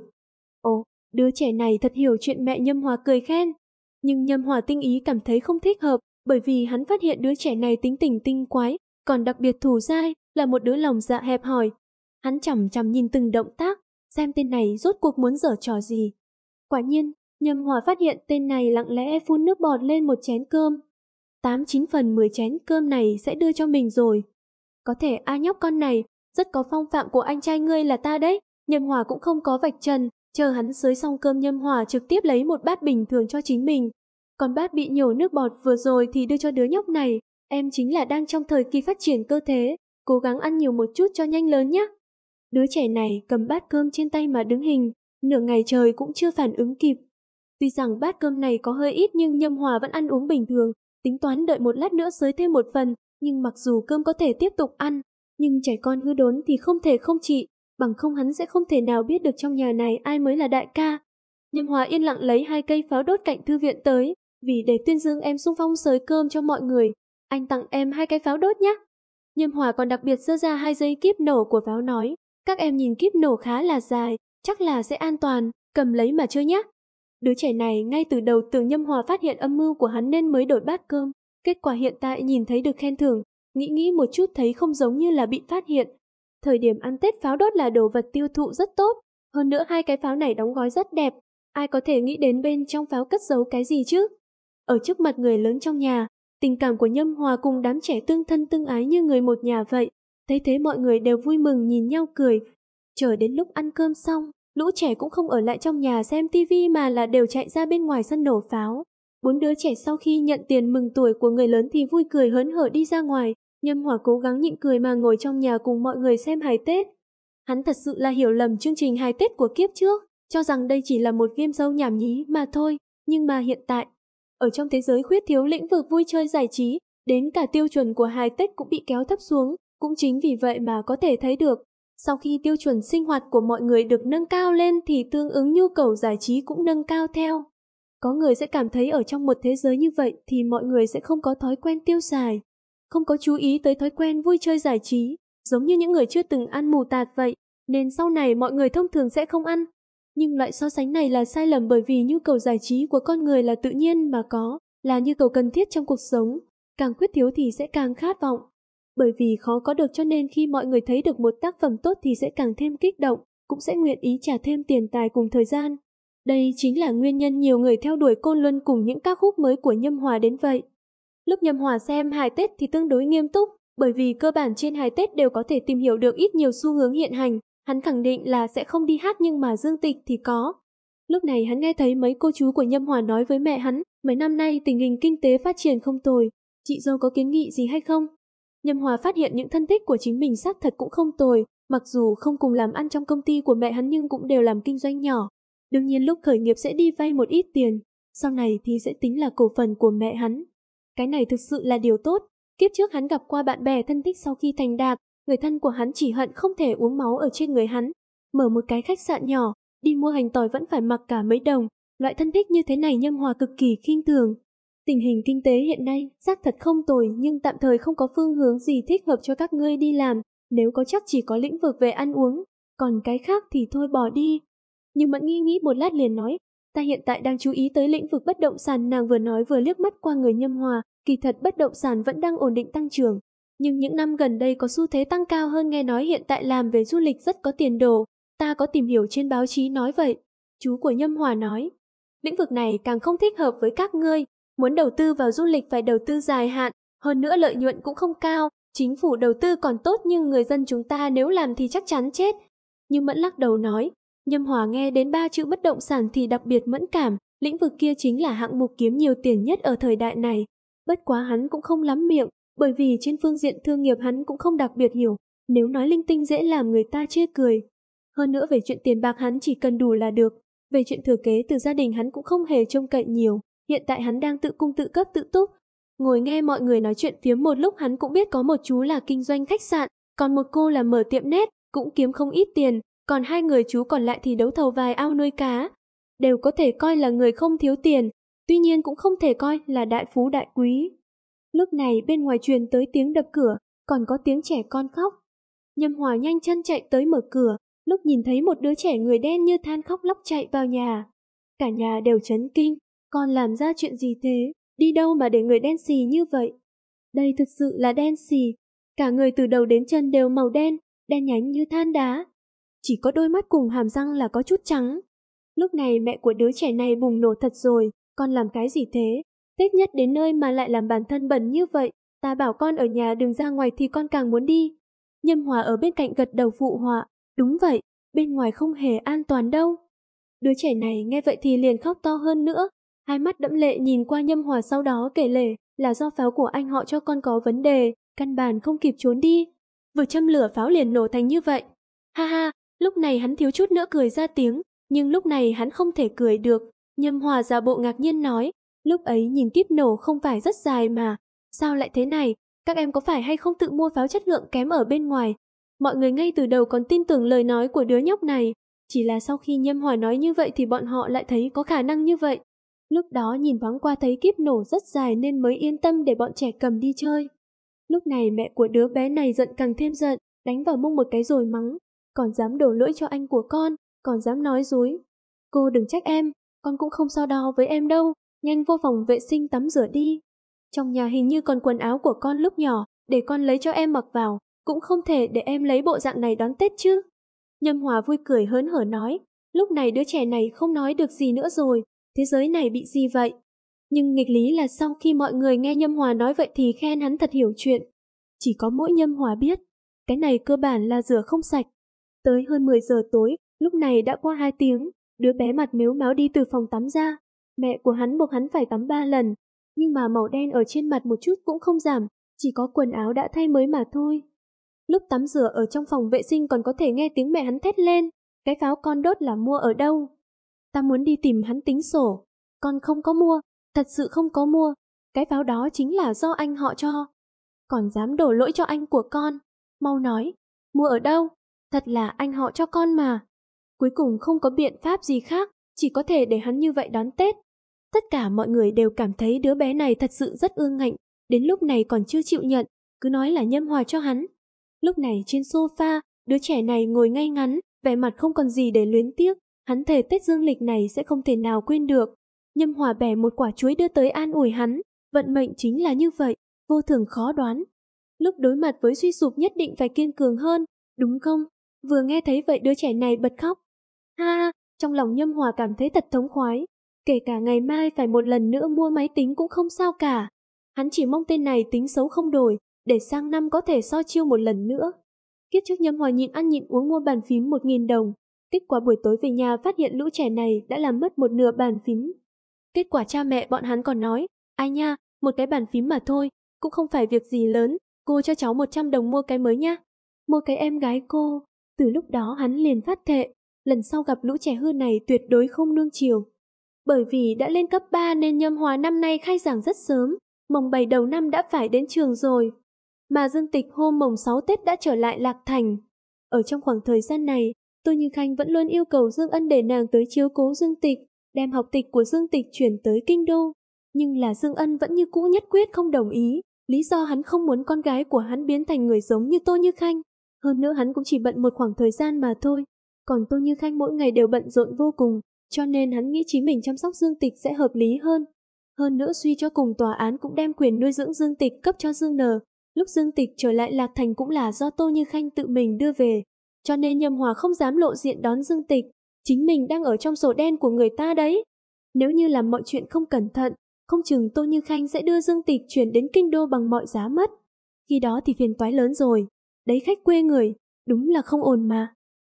Ồ, đứa trẻ này thật hiểu chuyện mẹ Nhâm Hòa cười khen. Nhưng Nhâm Hòa tinh ý cảm thấy không thích hợp, bởi vì hắn phát hiện đứa trẻ này tính tình tinh quái, còn đặc biệt thủ dai, là một đứa lòng dạ hẹp hòi. Hắn chằm chằm nhìn từng động tác, xem tên này rốt cuộc muốn dở trò gì. Quả nhiên, Nhâm Hòa phát hiện tên này lặng lẽ phun nước bọt lên một chén cơm. Tám chín phần mười chén cơm này sẽ đưa cho mình rồi. Có thể a nhóc con này, rất có phong phạm của anh trai ngươi là ta đấy. Nhâm Hòa cũng không có vạch trần, chờ hắn xới xong cơm Nhâm Hòa trực tiếp lấy một bát bình thường cho chính mình, còn bát bị nhổ nước bọt vừa rồi thì đưa cho đứa nhóc này. Em chính là đang trong thời kỳ phát triển cơ thể, cố gắng ăn nhiều một chút cho nhanh lớn nhé. Đứa trẻ này cầm bát cơm trên tay mà đứng hình, nửa ngày trời cũng chưa phản ứng kịp. Tuy rằng bát cơm này có hơi ít nhưng Nhâm Hòa vẫn ăn uống bình thường, tính toán đợi một lát nữa xới thêm một phần, nhưng mặc dù cơm có thể tiếp tục ăn, nhưng trẻ con hư đốn thì không thể không trị, bằng không hắn sẽ không thể nào biết được trong nhà này ai mới là đại ca. Nhâm Hòa yên lặng lấy hai cây pháo đốt cạnh thư viện tới, vì để tuyên dương em sung phong sới cơm cho mọi người, anh tặng em hai cái pháo đốt nhé. Nhâm Hòa còn đặc biệt dơ ra hai dây kíp nổ của pháo nói, các em nhìn kíp nổ khá là dài, chắc là sẽ an toàn, cầm lấy mà chơi nhé. Đứa trẻ này ngay từ đầu tưởng Nhâm Hòa phát hiện âm mưu của hắn nên mới đổi bát cơm, kết quả hiện tại nhìn thấy được khen thưởng, nghĩ nghĩ một chút thấy không giống như là bị phát hiện. Thời điểm ăn Tết pháo đốt là đồ vật tiêu thụ rất tốt, hơn nữa hai cái pháo này đóng gói rất đẹp, ai có thể nghĩ đến bên trong pháo cất giấu cái gì chứ? Ở trước mặt người lớn trong nhà, tình cảm của Nhâm Hòa cùng đám trẻ tương thân tương ái như người một nhà vậy. Thấy thế mọi người đều vui mừng nhìn nhau cười. Chờ đến lúc ăn cơm xong, lũ trẻ cũng không ở lại trong nhà xem tivi mà là đều chạy ra bên ngoài sân nổ pháo. Bốn đứa trẻ sau khi nhận tiền mừng tuổi của người lớn thì vui cười hớn hở đi ra ngoài. Nhâm Hòa cố gắng nhịn cười mà ngồi trong nhà cùng mọi người xem hài Tết. Hắn thật sự là hiểu lầm chương trình hài Tết của kiếp trước, cho rằng đây chỉ là một game dâu nhảm nhí mà thôi. Nhưng mà hiện tại, ở trong thế giới khuyết thiếu lĩnh vực vui chơi giải trí, đến cả tiêu chuẩn của hài tết cũng bị kéo thấp xuống, cũng chính vì vậy mà có thể thấy được. Sau khi tiêu chuẩn sinh hoạt của mọi người được nâng cao lên thì tương ứng nhu cầu giải trí cũng nâng cao theo. Có người sẽ cảm thấy ở trong một thế giới như vậy thì mọi người sẽ không có thói quen tiêu xài, không có chú ý tới thói quen vui chơi giải trí, giống như những người chưa từng ăn mù tạt vậy, nên sau này mọi người thông thường sẽ không ăn, nhưng loại so sánh này là sai lầm bởi vì nhu cầu giải trí của con người là tự nhiên mà có, là nhu cầu cần thiết trong cuộc sống. Càng khuyết thiếu thì sẽ càng khát vọng. Bởi vì khó có được cho nên khi mọi người thấy được một tác phẩm tốt thì sẽ càng thêm kích động, cũng sẽ nguyện ý trả thêm tiền tài cùng thời gian. Đây chính là nguyên nhân nhiều người theo đuổi côn luân cùng những ca khúc mới của Nhâm Hòa đến vậy. Lúc Nhâm Hòa xem hài Tết thì tương đối nghiêm túc, bởi vì cơ bản trên hài Tết đều có thể tìm hiểu được ít nhiều xu hướng hiện hành, Hắn khẳng định là sẽ không đi hát nhưng mà Dương Tịch thì có. Lúc này hắn nghe thấy mấy cô chú của Nhâm Hòa nói với mẹ hắn, mấy năm nay tình hình kinh tế phát triển không tồi, chị dâu có kiến nghị gì hay không? Nhâm Hòa phát hiện những thân tích của chính mình xác thật cũng không tồi, mặc dù không cùng làm ăn trong công ty của mẹ hắn nhưng cũng đều làm kinh doanh nhỏ. Đương nhiên lúc khởi nghiệp sẽ đi vay một ít tiền, sau này thì sẽ tính là cổ phần của mẹ hắn. Cái này thực sự là điều tốt. Kiếp trước hắn gặp qua bạn bè thân thích sau khi thành đạt, Người thân của hắn chỉ hận không thể uống máu ở trên người hắn. Mở một cái khách sạn nhỏ, đi mua hành tỏi vẫn phải mặc cả mấy đồng. Loại thân thích như thế này Nhâm Hòa cực kỳ khinh thường. Tình hình kinh tế hiện nay xác thật không tồi nhưng tạm thời không có phương hướng gì thích hợp cho các ngươi đi làm. Nếu có chắc chỉ có lĩnh vực về ăn uống, còn cái khác thì thôi bỏ đi. Nhưng Mẫn nghi nghĩ một lát liền nói, ta hiện tại đang chú ý tới lĩnh vực bất động sản nàng vừa nói vừa liếc mắt qua người Nhâm Hòa, kỳ thật bất động sản vẫn đang ổn định tăng trưởng, nhưng những năm gần đây có xu thế tăng cao hơn nghe nói hiện tại làm về du lịch rất có tiền đồ, ta có tìm hiểu trên báo chí nói vậy. Chú của Nhâm Hòa nói, lĩnh vực này càng không thích hợp với các ngươi, muốn đầu tư vào du lịch phải đầu tư dài hạn, hơn nữa lợi nhuận cũng không cao, chính phủ đầu tư còn tốt nhưng người dân chúng ta nếu làm thì chắc chắn chết. Như Mẫn lắc đầu nói, Nhâm Hòa nghe đến ba chữ bất động sản thì đặc biệt mẫn cảm, lĩnh vực kia chính là hạng mục kiếm nhiều tiền nhất ở thời đại này. Bất quá hắn cũng không lắm miệng, bởi vì trên phương diện thương nghiệp hắn cũng không đặc biệt nhiều nếu nói linh tinh dễ làm người ta chê cười. Hơn nữa về chuyện tiền bạc hắn chỉ cần đủ là được, về chuyện thừa kế từ gia đình hắn cũng không hề trông cậy nhiều, hiện tại hắn đang tự cung tự cấp tự túc. Ngồi nghe mọi người nói chuyện phiếm một lúc hắn cũng biết có một chú là kinh doanh khách sạn, còn một cô là mở tiệm nét, cũng kiếm không ít tiền, còn hai người chú còn lại thì đấu thầu vài ao nuôi cá. Đều có thể coi là người không thiếu tiền, tuy nhiên cũng không thể coi là đại phú đại quý. Lúc này bên ngoài truyền tới tiếng đập cửa, còn có tiếng trẻ con khóc. Nhâm Hòa nhanh chân chạy tới mở cửa, lúc nhìn thấy một đứa trẻ người đen như than khóc lóc chạy vào nhà. Cả nhà đều chấn kinh, con làm ra chuyện gì thế, đi đâu mà để người đen xì như vậy? Đây thực sự là đen xì, cả người từ đầu đến chân đều màu đen, đen nhánh như than đá. Chỉ có đôi mắt cùng hàm răng là có chút trắng. Lúc này mẹ của đứa trẻ này bùng nổ thật rồi, con làm cái gì thế, Tết nhất đến nơi mà lại làm bản thân bẩn như vậy, ta bảo con ở nhà đừng ra ngoài thì con càng muốn đi. Nhâm Hòa ở bên cạnh gật đầu phụ họa, đúng vậy, bên ngoài không hề an toàn đâu. Đứa trẻ này nghe vậy thì liền khóc to hơn nữa, hai mắt đẫm lệ nhìn qua Nhâm Hòa sau đó kể lể là do pháo của anh họ cho con có vấn đề, căn bản không kịp trốn đi. Vừa châm lửa pháo liền nổ thành như vậy. Ha ha, lúc này hắn thiếu chút nữa cười ra tiếng, nhưng lúc này hắn không thể cười được. Nhâm Hòa giả bộ ngạc nhiên nói, Lúc ấy nhìn kiếp nổ không phải rất dài mà. Sao lại thế này? Các em có phải hay không tự mua pháo chất lượng kém ở bên ngoài? Mọi người ngay từ đầu còn tin tưởng lời nói của đứa nhóc này. Chỉ là sau khi Nhâm Hòa nói như vậy thì bọn họ lại thấy có khả năng như vậy. Lúc đó nhìn thoáng qua thấy kiếp nổ rất dài nên mới yên tâm để bọn trẻ cầm đi chơi. Lúc này mẹ của đứa bé này giận càng thêm giận, đánh vào mông một cái rồi mắng. Còn dám đổ lỗi cho anh của con, còn dám nói dối. Cô đừng trách em, con cũng không so đo với em đâu. Nhanh vô phòng vệ sinh tắm rửa đi. Trong nhà hình như còn quần áo của con lúc nhỏ, để con lấy cho em mặc vào, cũng không thể để em lấy bộ dạng này đón Tết chứ. Nhâm Hòa vui cười hớn hở nói, lúc này đứa trẻ này không nói được gì nữa rồi, thế giới này bị gì vậy? Nhưng nghịch lý là sau khi mọi người nghe Nhâm Hòa nói vậy thì khen hắn thật hiểu chuyện. Chỉ có mỗi Nhâm Hòa biết, cái này cơ bản là rửa không sạch. Tới hơn 10 giờ tối, lúc này đã qua 2 tiếng, đứa bé mặt mếu máu đi từ phòng tắm ra, Mẹ của hắn buộc hắn phải tắm ba lần, nhưng mà màu đen ở trên mặt một chút cũng không giảm, chỉ có quần áo đã thay mới mà thôi. Lúc tắm rửa ở trong phòng vệ sinh còn có thể nghe tiếng mẹ hắn thét lên, cái pháo con đốt là mua ở đâu? Ta muốn đi tìm hắn tính sổ, con không có mua, thật sự không có mua, cái pháo đó chính là do anh họ cho. Còn dám đổ lỗi cho anh của con, mau nói, mua ở đâu? Thật là anh họ cho con mà. Cuối cùng không có biện pháp gì khác, chỉ có thể để hắn như vậy đón Tết. Tất cả mọi người đều cảm thấy đứa bé này thật sự rất ương ngạnh, đến lúc này còn chưa chịu nhận, cứ nói là nhâm hòa cho hắn. Lúc này trên sofa, đứa trẻ này ngồi ngay ngắn, vẻ mặt không còn gì để luyến tiếc, hắn thề Tết dương lịch này sẽ không thể nào quên được. Nhâm hòa bẻ một quả chuối đưa tới an ủi hắn, vận mệnh chính là như vậy, vô thường khó đoán. Lúc đối mặt với suy sụp nhất định phải kiên cường hơn, đúng không? Vừa nghe thấy vậy đứa trẻ này bật khóc. Ha, trong lòng Nhâm Hòa cảm thấy thật thống khoái. Kể cả ngày mai phải một lần nữa mua máy tính cũng không sao cả. Hắn chỉ mong tên này tính xấu không đổi, để sang năm có thể so chiêu một lần nữa. Kiếp trước Nhâm Hòa nhịn ăn nhịn uống mua bàn phím 1.000 đồng. Kết quả buổi tối về nhà phát hiện lũ trẻ này đã làm mất một nửa bàn phím. Kết quả cha mẹ bọn hắn còn nói, ai nha, một cái bàn phím mà thôi, cũng không phải việc gì lớn, cô cho cháu 100 đồng mua cái mới nhá. Mua cái em gái cô. Từ lúc đó hắn liền phát thệ, lần sau gặp lũ trẻ hư này tuyệt đối không nương chiều. Bởi vì đã lên cấp 3 nên Nhâm Hòa năm nay khai giảng rất sớm, mồng 7 đầu năm đã phải đến trường rồi. Mà Dương Tịch hôm mồng 6 Tết đã trở lại Lạc Thành. Ở trong khoảng thời gian này, Tôi Như Khanh vẫn luôn yêu cầu Dương Ân để nàng tới chiếu cố Dương Tịch, đem học tịch của Dương Tịch chuyển tới Kinh Đô. Nhưng là Dương Ân vẫn như cũ nhất quyết không đồng ý, lý do hắn không muốn con gái của hắn biến thành người giống như tôi Như Khanh. Hơn nữa hắn cũng chỉ bận một khoảng thời gian mà thôi, còn Tô Như Khanh mỗi ngày đều bận rộn vô cùng, cho nên hắn nghĩ chính mình chăm sóc Dương Tịch sẽ hợp lý hơn. Hơn nữa suy cho cùng tòa án cũng đem quyền nuôi dưỡng Dương Tịch cấp cho Dương Nờ. Lúc Dương Tịch trở lại Lạc Thành cũng là do Tô Như Khanh tự mình đưa về. Cho nên Nhâm Hòa không dám lộ diện đón Dương Tịch. Chính mình đang ở trong sổ đen của người ta đấy. Nếu như làm mọi chuyện không cẩn thận, không chừng Tô Như Khanh sẽ đưa Dương Tịch chuyển đến kinh đô bằng mọi giá mất. Khi đó thì phiền toái lớn rồi. Đấy khách quê người, đúng là không ổn mà.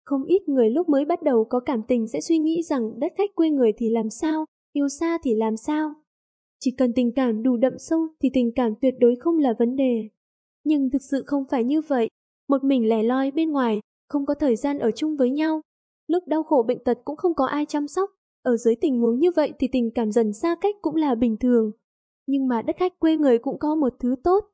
Không ít người lúc mới bắt đầu có cảm tình sẽ suy nghĩ rằng đất khách quê người thì làm sao, yêu xa thì làm sao. Chỉ cần tình cảm đủ đậm sâu thì tình cảm tuyệt đối không là vấn đề. Nhưng thực sự không phải như vậy, một mình lẻ loi bên ngoài, không có thời gian ở chung với nhau. Lúc đau khổ bệnh tật cũng không có ai chăm sóc, ở dưới tình huống như vậy thì tình cảm dần xa cách cũng là bình thường. Nhưng mà đất khách quê người cũng có một thứ tốt.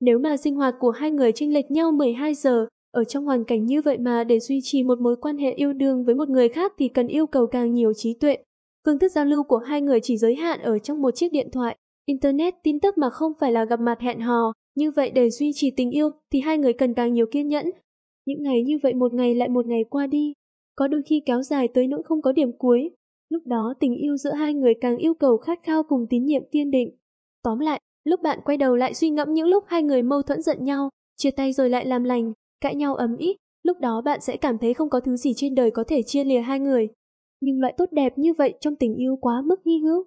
Nếu mà sinh hoạt của hai người chênh lệch nhau 12 giờ, ở trong hoàn cảnh như vậy mà để duy trì một mối quan hệ yêu đương với một người khác thì cần yêu cầu càng nhiều trí tuệ. Phương thức giao lưu của hai người chỉ giới hạn ở trong một chiếc điện thoại, internet, tin tức mà không phải là gặp mặt hẹn hò. Như vậy để duy trì tình yêu thì hai người cần càng nhiều kiên nhẫn. Những ngày như vậy một ngày lại một ngày qua đi, có đôi khi kéo dài tới nỗi không có điểm cuối. Lúc đó tình yêu giữa hai người càng yêu cầu khát khao cùng tín nhiệm tiên định. Tóm lại, lúc bạn quay đầu lại suy ngẫm những lúc hai người mâu thuẫn giận nhau, chia tay rồi lại làm lành, cãi nhau ấm ý, lúc đó bạn sẽ cảm thấy không có thứ gì trên đời có thể chia lìa hai người. Nhưng loại tốt đẹp như vậy trong tình yêu quá mức hy hữu.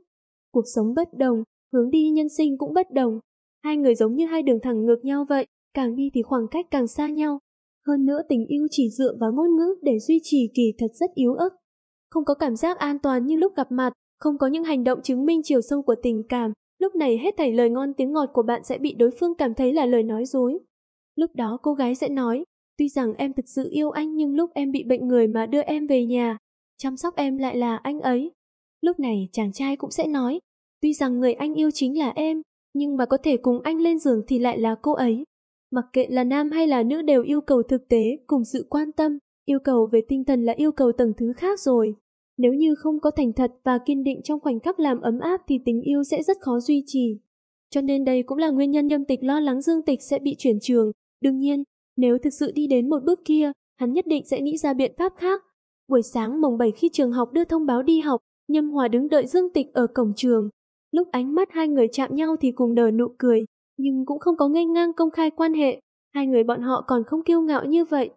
Cuộc sống bất đồng, hướng đi nhân sinh cũng bất đồng. Hai người giống như hai đường thẳng ngược nhau vậy, càng đi thì khoảng cách càng xa nhau. Hơn nữa tình yêu chỉ dựa vào ngôn ngữ để duy trì kỳ thật rất yếu ớt. Không có cảm giác an toàn như lúc gặp mặt, không có những hành động chứng minh chiều sâu của tình cảm, lúc này hết thảy lời ngon tiếng ngọt của bạn sẽ bị đối phương cảm thấy là lời nói dối. Lúc đó cô gái sẽ nói, tuy rằng em thực sự yêu anh nhưng lúc em bị bệnh người mà đưa em về nhà, chăm sóc em lại là anh ấy. Lúc này chàng trai cũng sẽ nói, tuy rằng người anh yêu chính là em, nhưng mà có thể cùng anh lên giường thì lại là cô ấy. Mặc kệ là nam hay là nữ đều yêu cầu thực tế cùng sự quan tâm, yêu cầu về tinh thần là yêu cầu tầng thứ khác rồi. Nếu như không có thành thật và kiên định trong khoảnh khắc làm ấm áp thì tình yêu sẽ rất khó duy trì. Cho nên đây cũng là nguyên nhân Nhâm Tịch lo lắng Dương Tịch sẽ bị chuyển trường, Đương nhiên, nếu thực sự đi đến một bước kia, hắn nhất định sẽ nghĩ ra biện pháp khác. Buổi sáng mồng 7 khi trường học đưa thông báo đi học, Nhâm Hòa đứng đợi Dương Tịch ở cổng trường. Lúc ánh mắt hai người chạm nhau thì cùng nở nụ cười, nhưng cũng không có nghênh ngang công khai quan hệ, hai người bọn họ còn không kiêu ngạo như vậy.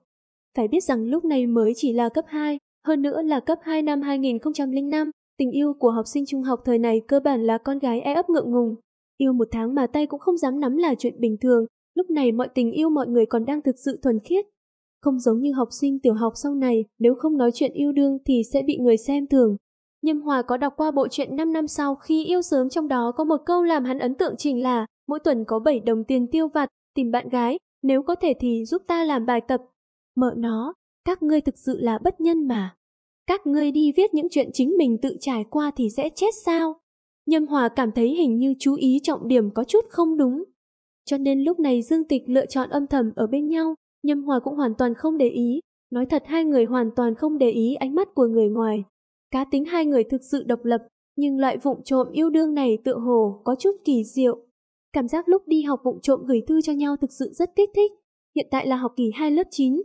Phải biết rằng lúc này mới chỉ là cấp 2, hơn nữa là cấp 2 năm 2005, tình yêu của học sinh trung học thời này cơ bản là con gái e ấp ngượng ngùng. Yêu một tháng mà tay cũng không dám nắm là chuyện bình thường, Lúc này mọi tình yêu mọi người còn đang thực sự thuần khiết. Không giống như học sinh tiểu học sau này, nếu không nói chuyện yêu đương thì sẽ bị người xem thường. Nhâm Hòa có đọc qua bộ truyện 5 năm sau khi yêu sớm trong đó có một câu làm hắn ấn tượng chính là mỗi tuần có 7 đồng tiền tiêu vặt, tìm bạn gái, nếu có thể thì giúp ta làm bài tập. Mợ nó, các ngươi thực sự là bất nhân mà. Các ngươi đi viết những chuyện chính mình tự trải qua thì sẽ chết sao? Nhâm Hòa cảm thấy hình như chú ý trọng điểm có chút không đúng. Cho nên lúc này Dương Tịch lựa chọn âm thầm ở bên nhau, Nhâm Hòa cũng hoàn toàn không để ý, nói thật hai người hoàn toàn không để ý ánh mắt của người ngoài. Cá tính hai người thực sự độc lập, nhưng loại vụng trộm yêu đương này tựa hồ có chút kỳ diệu. Cảm giác lúc đi học vụng trộm gửi thư cho nhau thực sự rất kích thích, hiện tại là học kỳ hai lớp chín,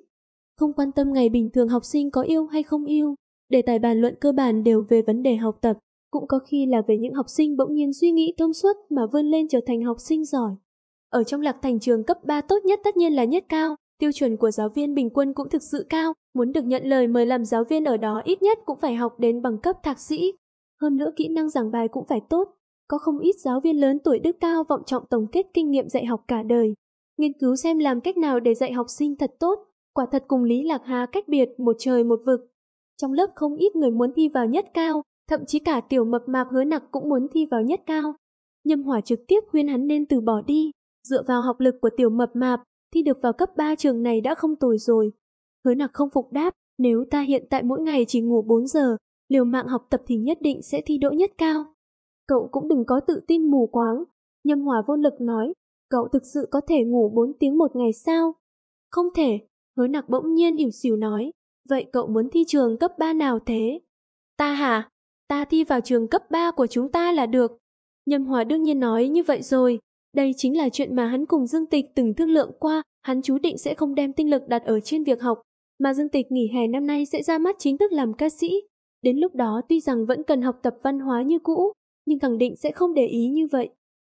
Không quan tâm ngày bình thường học sinh có yêu hay không yêu, đề tài bàn luận cơ bản đều về vấn đề học tập, cũng có khi là về những học sinh bỗng nhiên suy nghĩ thông suốt mà vươn lên trở thành học sinh giỏi. Ở trong Lạc Thành trường cấp 3 tốt nhất tất nhiên là nhất cao, tiêu chuẩn của giáo viên bình quân cũng thực sự cao, muốn được nhận lời mời làm giáo viên ở đó ít nhất cũng phải học đến bằng cấp thạc sĩ. Hơn nữa kỹ năng giảng bài cũng phải tốt, có không ít giáo viên lớn tuổi đức cao vọng trọng tổng kết kinh nghiệm dạy học cả đời. Nghiên cứu xem làm cách nào để dạy học sinh thật tốt, quả thật cùng Lý Lạc Hà cách biệt một trời một vực. Trong lớp không ít người muốn thi vào nhất cao, thậm chí cả tiểu mập mạp hứa nặc cũng muốn thi vào nhất cao. Nhâm Hỏa trực tiếp khuyên hắn nên từ bỏ đi, Dựa vào học lực của tiểu mập mạp, thi được vào cấp 3 trường này đã không tồi rồi. Hứa nặc không phục đáp, nếu ta hiện tại mỗi ngày chỉ ngủ 4 giờ, liều mạng học tập thì nhất định sẽ thi đỗ nhất cao. Cậu cũng đừng có tự tin mù quáng. Nhâm Hòa vô lực nói, cậu thực sự có thể ngủ 4 tiếng một ngày sao? Không thể, hứa nặc bỗng nhiên ỉu xìu nói, vậy cậu muốn thi trường cấp 3 nào thế? Ta hả? Ta thi vào trường cấp 3 của chúng ta là được. Nhâm Hòa đương nhiên nói như vậy rồi, đây chính là chuyện mà hắn cùng Dương Tịch từng thương lượng qua, hắn chú định sẽ không đem tinh lực đặt ở trên việc học, mà Dương Tịch nghỉ hè năm nay sẽ ra mắt chính thức làm ca sĩ. Đến lúc đó tuy rằng vẫn cần học tập văn hóa như cũ, nhưng khẳng định sẽ không để ý như vậy.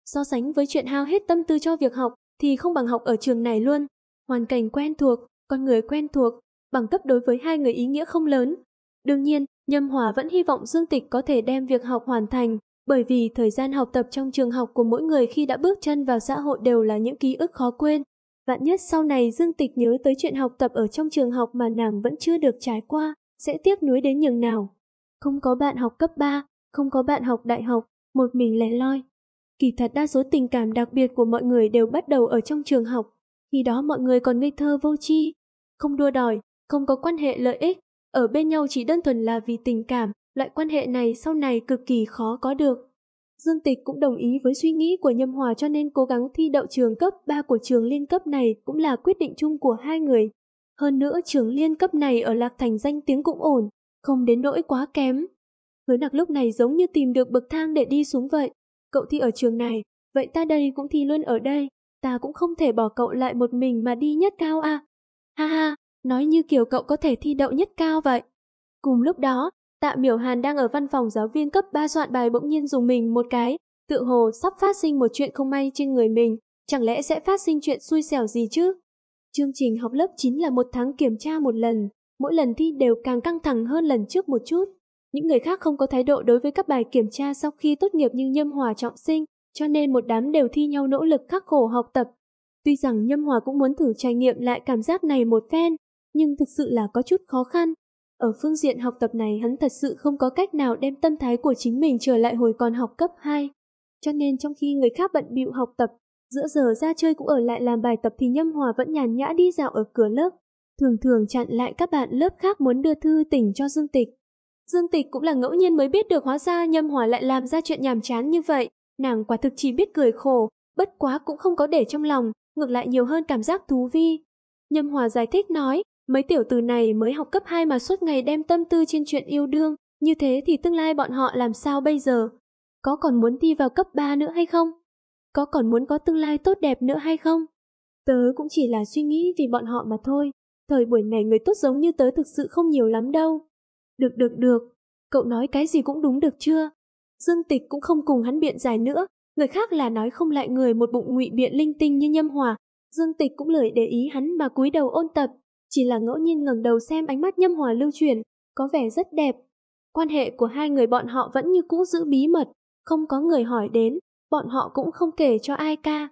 So sánh với chuyện hao hết tâm tư cho việc học thì không bằng học ở trường này luôn. Hoàn cảnh quen thuộc, con người quen thuộc, bằng cấp đối với hai người ý nghĩa không lớn. Đương nhiên, Nhâm Hòa vẫn hy vọng Dương Tịch có thể đem việc học hoàn thành, bởi vì thời gian học tập trong trường học của mỗi người khi đã bước chân vào xã hội đều là những ký ức khó quên. Vạn nhất sau này Dương Tịch nhớ tới chuyện học tập ở trong trường học mà nàng vẫn chưa được trải qua, sẽ tiếc nuối đến nhường nào. Không có bạn học cấp 3, không có bạn học đại học, một mình lẻ loi. Kỳ thật đa số tình cảm đặc biệt của mọi người đều bắt đầu ở trong trường học. Khi đó mọi người còn ngây thơ vô tri, không đua đòi, không có quan hệ lợi ích, ở bên nhau chỉ đơn thuần là vì tình cảm, loại quan hệ này sau này cực kỳ khó có được. Dương Tịch cũng đồng ý với suy nghĩ của Nhâm Hòa cho nên cố gắng thi đậu trường cấp 3 của trường liên cấp này cũng là quyết định chung của hai người. Hơn nữa trường liên cấp này ở Lạc Thành danh tiếng cũng ổn, không đến nỗi quá kém. Hứa nặc lúc này giống như tìm được bậc thang để đi xuống vậy. Cậu thi ở trường này, vậy ta đây cũng thi luôn ở đây, ta cũng không thể bỏ cậu lại một mình mà đi nhất cao à. Ha ha, nói như kiểu cậu có thể thi đậu nhất cao vậy. Cùng lúc đó, Tạ Miểu Hàn đang ở văn phòng giáo viên cấp 3 soạn bài bỗng nhiên dùng mình một cái, tự hồ sắp phát sinh một chuyện không may trên người mình, chẳng lẽ sẽ phát sinh chuyện xui xẻo gì chứ? Chương trình học lớp 9 là một tháng kiểm tra một lần, mỗi lần thi đều càng căng thẳng hơn lần trước một chút. Những người khác không có thái độ đối với các bài kiểm tra sau khi tốt nghiệp như Nhâm Hòa trọng sinh, cho nên một đám đều thi nhau nỗ lực khắc khổ học tập. Tuy rằng Nhâm Hòa cũng muốn thử trải nghiệm lại cảm giác này một phen, nhưng thực sự là có chút khó khăn, ở phương diện học tập này hắn thật sự không có cách nào đem tâm thái của chính mình trở lại hồi còn học cấp 2. Cho nên trong khi người khác bận bịu học tập, giữa giờ ra chơi cũng ở lại làm bài tập thì Nhâm Hòa vẫn nhàn nhã đi dạo ở cửa lớp, thường thường chặn lại các bạn lớp khác muốn đưa thư tình cho Dương Tịch. Dương Tịch cũng là ngẫu nhiên mới biết được hóa ra Nhâm Hòa lại làm ra chuyện nhàm chán như vậy, nàng quả thực chỉ biết cười khổ, bất quá cũng không có để trong lòng, ngược lại nhiều hơn cảm giác thú vi. Nhâm Hòa giải thích nói, Mấy tiểu tử này mới học cấp 2 mà suốt ngày đem tâm tư trên chuyện yêu đương, như thế thì tương lai bọn họ làm sao bây giờ? Có còn muốn đi vào cấp 3 nữa hay không? Có còn muốn có tương lai tốt đẹp nữa hay không? Tớ cũng chỉ là suy nghĩ vì bọn họ mà thôi. Thời buổi này người tốt giống như tớ thực sự không nhiều lắm đâu. Được được được, cậu nói cái gì cũng đúng được chưa? Dương Tịch cũng không cùng hắn biện giải nữa, người khác là nói không lại người một bụng ngụy biện linh tinh như Nhâm Hòa, Dương Tịch cũng lười để ý hắn mà cúi đầu ôn tập chỉ là ngẫu nhiên ngẩng đầu xem ánh mắt Nhâm Hòa lưu truyền có vẻ rất đẹp. Quan hệ của hai người bọn họ vẫn như cũ giữ bí mật, không có người hỏi đến, bọn họ cũng không kể cho ai ca.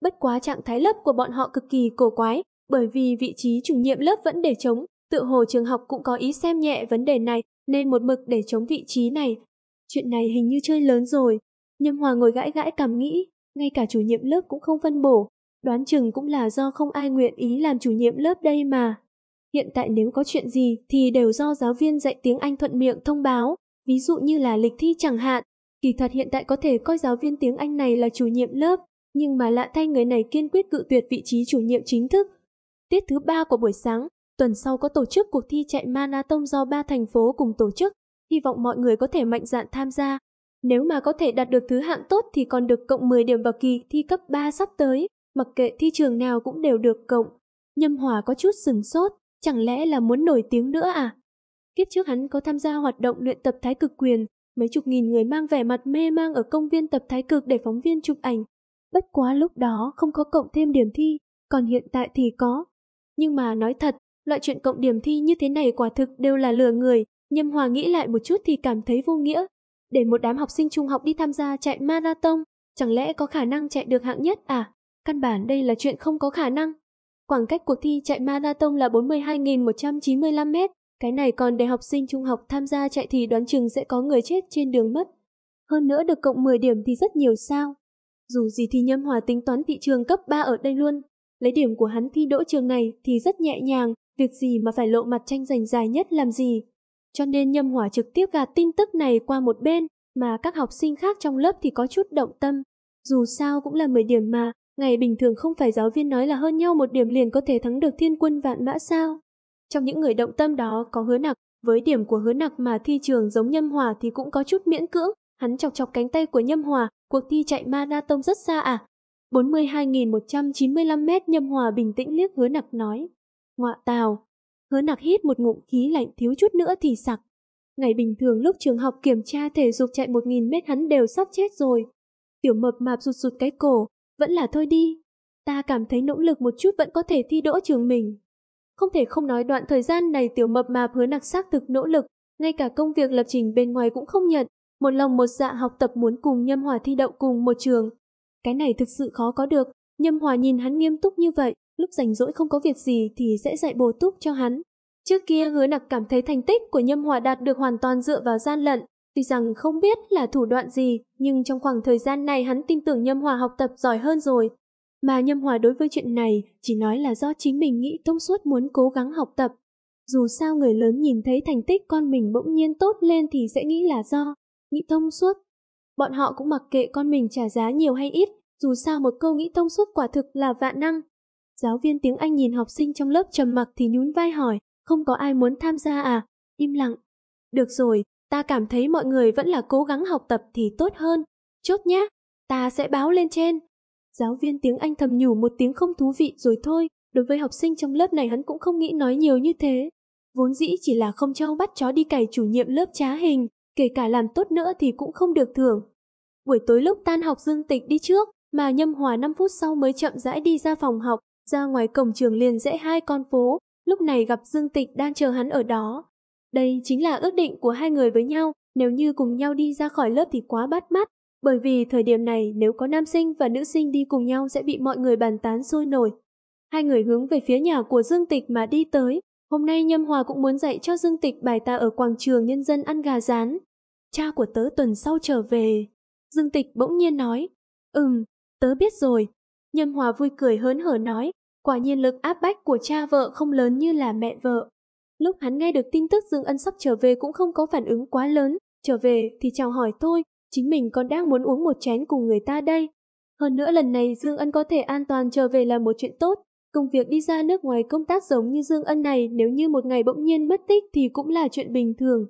Bất quá trạng thái lớp của bọn họ cực kỳ cổ quái, bởi vì vị trí chủ nhiệm lớp vẫn để trống, tự hồ trường học cũng có ý xem nhẹ vấn đề này nên một mực để chống vị trí này. Chuyện này hình như chơi lớn rồi. Nhâm Hòa ngồi gãi gãi cảm nghĩ, ngay cả chủ nhiệm lớp cũng không phân bổ, Đoán chừng cũng là do không ai nguyện ý làm chủ nhiệm lớp đây mà. Hiện tại nếu có chuyện gì thì đều do giáo viên dạy tiếng Anh thuận miệng thông báo, ví dụ như là lịch thi chẳng hạn. Kỳ thật hiện tại có thể coi giáo viên tiếng Anh này là chủ nhiệm lớp, nhưng mà lạ thay người này kiên quyết cự tuyệt vị trí chủ nhiệm chính thức. Tiết thứ ba của buổi sáng, tuần sau có tổ chức cuộc thi chạy marathon do ba thành phố cùng tổ chức, hy vọng mọi người có thể mạnh dạn tham gia. Nếu mà có thể đạt được thứ hạng tốt thì còn được cộng 10 điểm vào kỳ thi cấp 3 sắp tới mặc kệ thi trường nào cũng đều được cộng. Nhâm Hòa có chút sừng sốt, chẳng lẽ là muốn nổi tiếng nữa à? Kiếp trước hắn có tham gia hoạt động luyện tập thái cực quyền, mấy chục nghìn người mang vẻ mặt mê mang ở công viên tập thái cực để phóng viên chụp ảnh. Bất quá lúc đó không có cộng thêm điểm thi, còn hiện tại thì có. Nhưng mà nói thật, loại chuyện cộng điểm thi như thế này quả thực đều là lừa người, Nhâm Hòa nghĩ lại một chút thì cảm thấy vô nghĩa. Để một đám học sinh trung học đi tham gia chạy marathon, chẳng lẽ có khả năng chạy được hạng nhất à? Căn bản đây là chuyện không có khả năng. Khoảng cách cuộc thi chạy marathon là 42.195 mét. Cái này còn để học sinh trung học tham gia chạy thì đoán chừng sẽ có người chết trên đường mất. Hơn nữa được cộng 10 điểm thì rất nhiều sao. Dù gì thì Nhâm Hòa tính toán thị trường cấp 3 ở đây luôn. Lấy điểm của hắn thi đỗ trường này thì rất nhẹ nhàng, việc gì mà phải lộ mặt tranh giành dài nhất làm gì. Cho nên Nhâm Hòa trực tiếp gạt tin tức này qua một bên, mà các học sinh khác trong lớp thì có chút động tâm. Dù sao cũng là 10 điểm mà, Ngày bình thường không phải giáo viên nói là hơn nhau một điểm liền có thể thắng được thiên quân vạn mã sao? Trong những người động tâm đó có hứa nặc, với điểm của hứa nặc mà thi trường giống Nhâm Hòa thì cũng có chút miễn cưỡng, hắn chọc chọc cánh tay của Nhâm Hòa, cuộc thi chạy marathon rất xa à? 42.195 mét Nhâm Hòa bình tĩnh liếc hứa nặc nói. Ngoạ tào. Hứa nặc hít một ngụm khí lạnh thiếu chút nữa thì sặc. Ngày bình thường lúc trường học kiểm tra thể dục chạy 1.000 mét hắn đều sắp chết rồi. Tiểu mập mạp rụt rụt cái cổ, vẫn là thôi đi. Ta cảm thấy nỗ lực một chút vẫn có thể thi đỗ trường mình. Không thể không nói đoạn thời gian này tiểu mập mạp hứa nặc xác thực nỗ lực, ngay cả công việc lập trình bên ngoài cũng không nhận, một lòng một dạ học tập muốn cùng Nhâm Hòa thi đậu cùng một trường. Cái này thực sự khó có được, Nhâm Hòa nhìn hắn nghiêm túc như vậy, lúc rảnh rỗi không có việc gì thì sẽ dạy bổ túc cho hắn. Trước kia hứa nặc cảm thấy thành tích của Nhâm Hòa đạt được hoàn toàn dựa vào gian lận, Tuy rằng không biết là thủ đoạn gì, nhưng trong khoảng thời gian này hắn tin tưởng Nhâm Hòa học tập giỏi hơn rồi. Mà Nhâm Hòa đối với chuyện này chỉ nói là do chính mình nghĩ thông suốt muốn cố gắng học tập. Dù sao người lớn nhìn thấy thành tích con mình bỗng nhiên tốt lên thì sẽ nghĩ là do, nghĩ thông suốt. Bọn họ cũng mặc kệ con mình trả giá nhiều hay ít, dù sao một câu nghĩ thông suốt quả thực là vạn năng. Giáo viên tiếng Anh nhìn học sinh trong lớp trầm mặc thì nhún vai hỏi, không có ai muốn tham gia à? Im lặng. Được rồi, Ta cảm thấy mọi người vẫn là cố gắng học tập thì tốt hơn. Chốt nhá, ta sẽ báo lên trên. Giáo viên tiếng Anh thầm nhủ một tiếng không thú vị rồi thôi, đối với học sinh trong lớp này hắn cũng không nghĩ nói nhiều như thế. Vốn dĩ chỉ là không cho bắt chó đi cày chủ nhiệm lớp trá hình, kể cả làm tốt nữa thì cũng không được thưởng. Buổi tối lúc tan học Dương Tịch đi trước, mà Nhâm Hòa 5 phút sau mới chậm rãi đi ra phòng học, ra ngoài cổng trường liền rẽ hai con phố, lúc này gặp Dương Tịch đang chờ hắn ở đó. Đây chính là ước định của hai người với nhau, nếu như cùng nhau đi ra khỏi lớp thì quá bắt mắt, bởi vì thời điểm này nếu có nam sinh và nữ sinh đi cùng nhau sẽ bị mọi người bàn tán sôi nổi. Hai người hướng về phía nhà của Dương Tịch mà đi tới, hôm nay Nhâm Hòa cũng muốn dạy cho Dương Tịch bài ta ở quảng trường nhân dân ăn gà rán. Cha của tớ tuần sau trở về. Dương Tịch bỗng nhiên nói, ừm, tớ biết rồi. Nhâm Hòa vui cười hớn hở nói, quả nhiên lực áp bách của cha vợ không lớn như là mẹ vợ. Lúc hắn nghe được tin tức Dương Ân sắp trở về cũng không có phản ứng quá lớn, trở về thì chào hỏi thôi, chính mình còn đang muốn uống một chén cùng người ta đây. Hơn nữa lần này Dương Ân có thể an toàn trở về là một chuyện tốt, công việc đi ra nước ngoài công tác giống như Dương Ân này nếu như một ngày bỗng nhiên mất tích thì cũng là chuyện bình thường.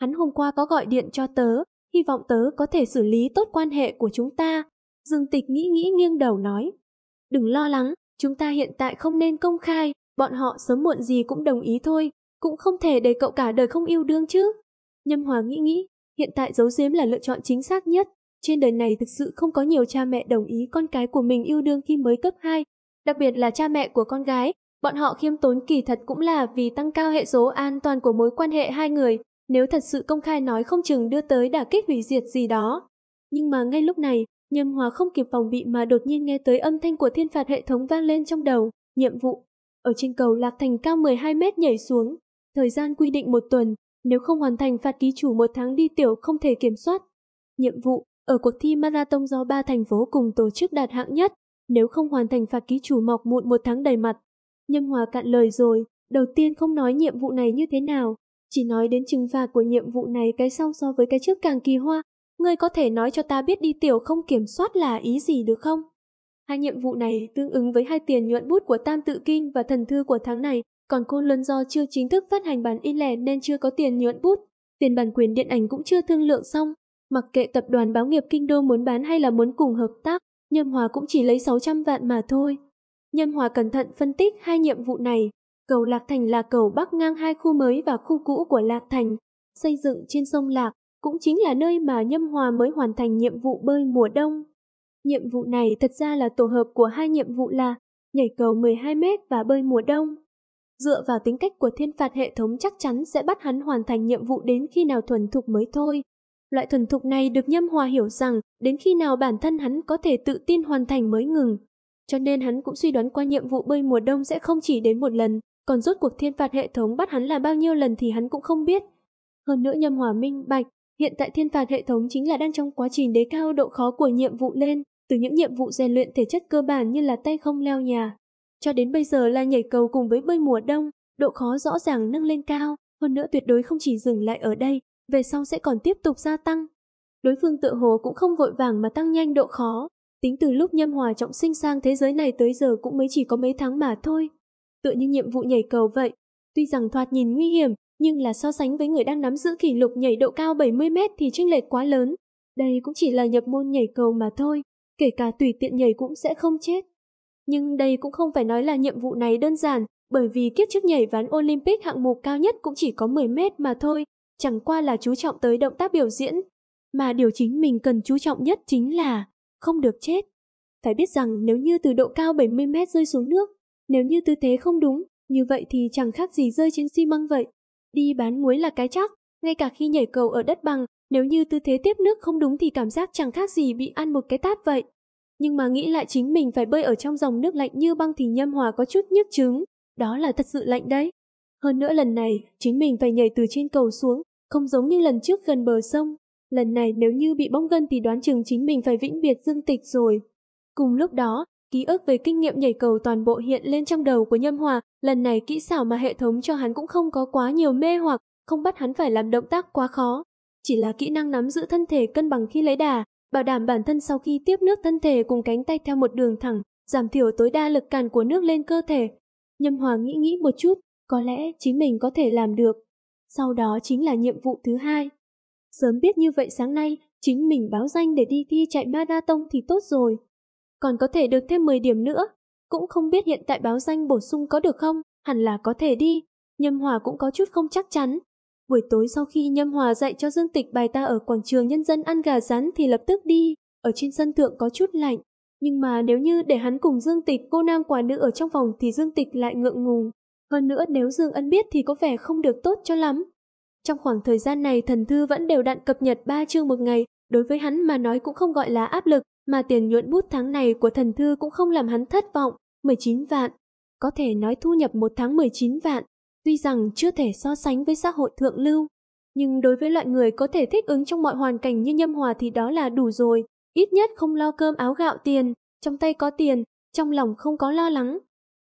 Hắn hôm qua có gọi điện cho tớ, hy vọng tớ có thể xử lý tốt quan hệ của chúng ta. Dương Tịch nghĩ nghĩ nghiêng đầu nói. Đừng lo lắng, chúng ta hiện tại không nên công khai, bọn họ sớm muộn gì cũng đồng ý thôi, cũng không thể để cậu cả đời không yêu đương chứ. Nhâm Hòa nghĩ nghĩ, hiện tại giấu giếm là lựa chọn chính xác nhất. Trên đời này thực sự không có nhiều cha mẹ đồng ý con cái của mình yêu đương khi mới cấp 2. Đặc biệt là cha mẹ của con gái, bọn họ khiêm tốn kỳ thật cũng là vì tăng cao hệ số an toàn của mối quan hệ hai người, nếu thật sự công khai nói không chừng đưa tới đả kích hủy diệt gì đó. Nhưng mà ngay lúc này, Nhâm Hòa không kịp phòng bị mà đột nhiên nghe tới âm thanh của thiên phạt hệ thống vang lên trong đầu, nhiệm vụ. Ở trên cầu Lạc Thành cao 12 mét nhảy xuống, thời gian quy định một tuần, nếu không hoàn thành phạt ký chủ một tháng đi tiểu không thể kiểm soát. Nhiệm vụ, ở cuộc thi marathon do ba thành phố cùng tổ chức đạt hạng nhất, nếu không hoàn thành phạt ký chủ mọc mụn một tháng đầy mặt. Nhâm Hòa cạn lời rồi, đầu tiên không nói nhiệm vụ này như thế nào, chỉ nói đến trừng phạt của nhiệm vụ này cái sau so với cái trước càng kỳ hoa. Ngươi có thể nói cho ta biết đi tiểu không kiểm soát là ý gì được không? Hai nhiệm vụ này tương ứng với hai tiền nhuận bút của Tam Tự Kinh và Thần Thư của tháng này, còn cô Luân do chưa chính thức phát hành bản in lẻ nên chưa có tiền nhuận bút, tiền bản quyền điện ảnh cũng chưa thương lượng xong. Mặc kệ tập đoàn báo nghiệp Kinh Đô muốn bán hay là muốn cùng hợp tác, Nhâm Hòa cũng chỉ lấy 600 vạn mà thôi. Nhâm Hòa cẩn thận phân tích hai nhiệm vụ này. Cầu Lạc Thành là cầu bắc ngang hai khu mới và khu cũ của Lạc Thành, xây dựng trên sông Lạc, cũng chính là nơi mà Nhâm Hòa mới hoàn thành nhiệm vụ bơi mùa đông. Nhiệm vụ này thật ra là tổ hợp của hai nhiệm vụ là nhảy cầu 12m và bơi mùa đông dựa vào tính cách của thiên phạt hệ thống chắc chắn sẽ bắt hắn hoàn thành nhiệm vụ đến khi nào thuần thục mới thôi. Loại thuần thục này được Nhâm Hòa hiểu rằng đến khi nào bản thân hắn có thể tự tin hoàn thành mới ngừng. Cho nên hắn cũng suy đoán qua nhiệm vụ bơi mùa đông sẽ không chỉ đến một lần, còn rốt cuộc thiên phạt hệ thống bắt hắn là bao nhiêu lần thì hắn cũng không biết. Hơn nữa Nhâm Hòa minh bạch, hiện tại thiên phạt hệ thống chính là đang trong quá trình đế cao độ khó của nhiệm vụ lên, từ những nhiệm vụ rèn luyện thể chất cơ bản như là tay không leo nhà, cho đến bây giờ là nhảy cầu cùng với bơi mùa đông, độ khó rõ ràng nâng lên cao, hơn nữa tuyệt đối không chỉ dừng lại ở đây, về sau sẽ còn tiếp tục gia tăng. Đối phương tự hồ cũng không vội vàng mà tăng nhanh độ khó, tính từ lúc Nhâm Hòa trọng sinh sang thế giới này tới giờ cũng mới chỉ có mấy tháng mà thôi. Tựa như nhiệm vụ nhảy cầu vậy, tuy rằng thoạt nhìn nguy hiểm, nhưng là so sánh với người đang nắm giữ kỷ lục nhảy độ cao 70 mét thì chênh lệch quá lớn. Đây cũng chỉ là nhập môn nhảy cầu mà thôi, kể cả tùy tiện nhảy cũng sẽ không chết. Nhưng đây cũng không phải nói là nhiệm vụ này đơn giản, bởi vì kiếp trước nhảy ván Olympic hạng mục cao nhất cũng chỉ có 10 mét mà thôi, chẳng qua là chú trọng tới động tác biểu diễn. Mà điều chính mình cần chú trọng nhất chính là không được chết. Phải biết rằng nếu như từ độ cao 70 mét rơi xuống nước, nếu như tư thế không đúng, như vậy thì chẳng khác gì rơi trên xi măng vậy. Đi bán muối là cái chắc, ngay cả khi nhảy cầu ở đất bằng, nếu như tư thế tiếp nước không đúng thì cảm giác chẳng khác gì bị ăn một cái tát vậy nhưng mà nghĩ lại chính mình phải bơi ở trong dòng nước lạnh như băng thì nhâm hòa có chút nhức trứng. Đó là thật sự lạnh đấy. Hơn nữa lần này, chính mình phải nhảy từ trên cầu xuống, không giống như lần trước gần bờ sông. Lần này nếu như bị bong gân thì đoán chừng chính mình phải vĩnh biệt dương tịch rồi. Cùng lúc đó, ký ức về kinh nghiệm nhảy cầu toàn bộ hiện lên trong đầu của Nhâm Hòa, lần này kỹ xảo mà hệ thống cho hắn cũng không có quá nhiều mê hoặc, không bắt hắn phải làm động tác quá khó. Chỉ là kỹ năng nắm giữ thân thể cân bằng khi lấy đà, bảo đảm bản thân sau khi tiếp nước thân thể cùng cánh tay theo một đường thẳng, giảm thiểu tối đa lực cản của nước lên cơ thể. Nhâm Hòa nghĩ nghĩ một chút, có lẽ chính mình có thể làm được. Sau đó chính là nhiệm vụ thứ hai. Sớm biết như vậy sáng nay, chính mình báo danh để đi thi chạy marathon thì tốt rồi. Còn có thể được thêm 10 điểm nữa. Cũng không biết hiện tại báo danh bổ sung có được không, hẳn là có thể đi. Nhâm Hòa cũng có chút không chắc chắn, Buổi tối sau khi Nhâm Hòa dạy cho Dương Tịch bài ta ở quảng trường nhân dân ăn gà rán thì lập tức đi, ở trên sân thượng có chút lạnh. Nhưng mà nếu như để hắn cùng Dương Tịch cô nam quả nữ ở trong phòng thì Dương Tịch lại ngượng ngùng. Hơn nữa nếu Dương Ân biết thì có vẻ không được tốt cho lắm. Trong khoảng thời gian này thần thư vẫn đều đặn cập nhật 3 chương một ngày, đối với hắn mà nói cũng không gọi là áp lực, mà tiền nhuận bút tháng này của thần thư cũng không làm hắn thất vọng, 19 vạn. Có thể nói thu nhập một tháng 19 vạn, Tuy rằng chưa thể so sánh với xã hội thượng lưu, nhưng đối với loại người có thể thích ứng trong mọi hoàn cảnh như Nhâm Hòa thì đó là đủ rồi, ít nhất không lo cơm áo gạo tiền, trong tay có tiền, trong lòng không có lo lắng.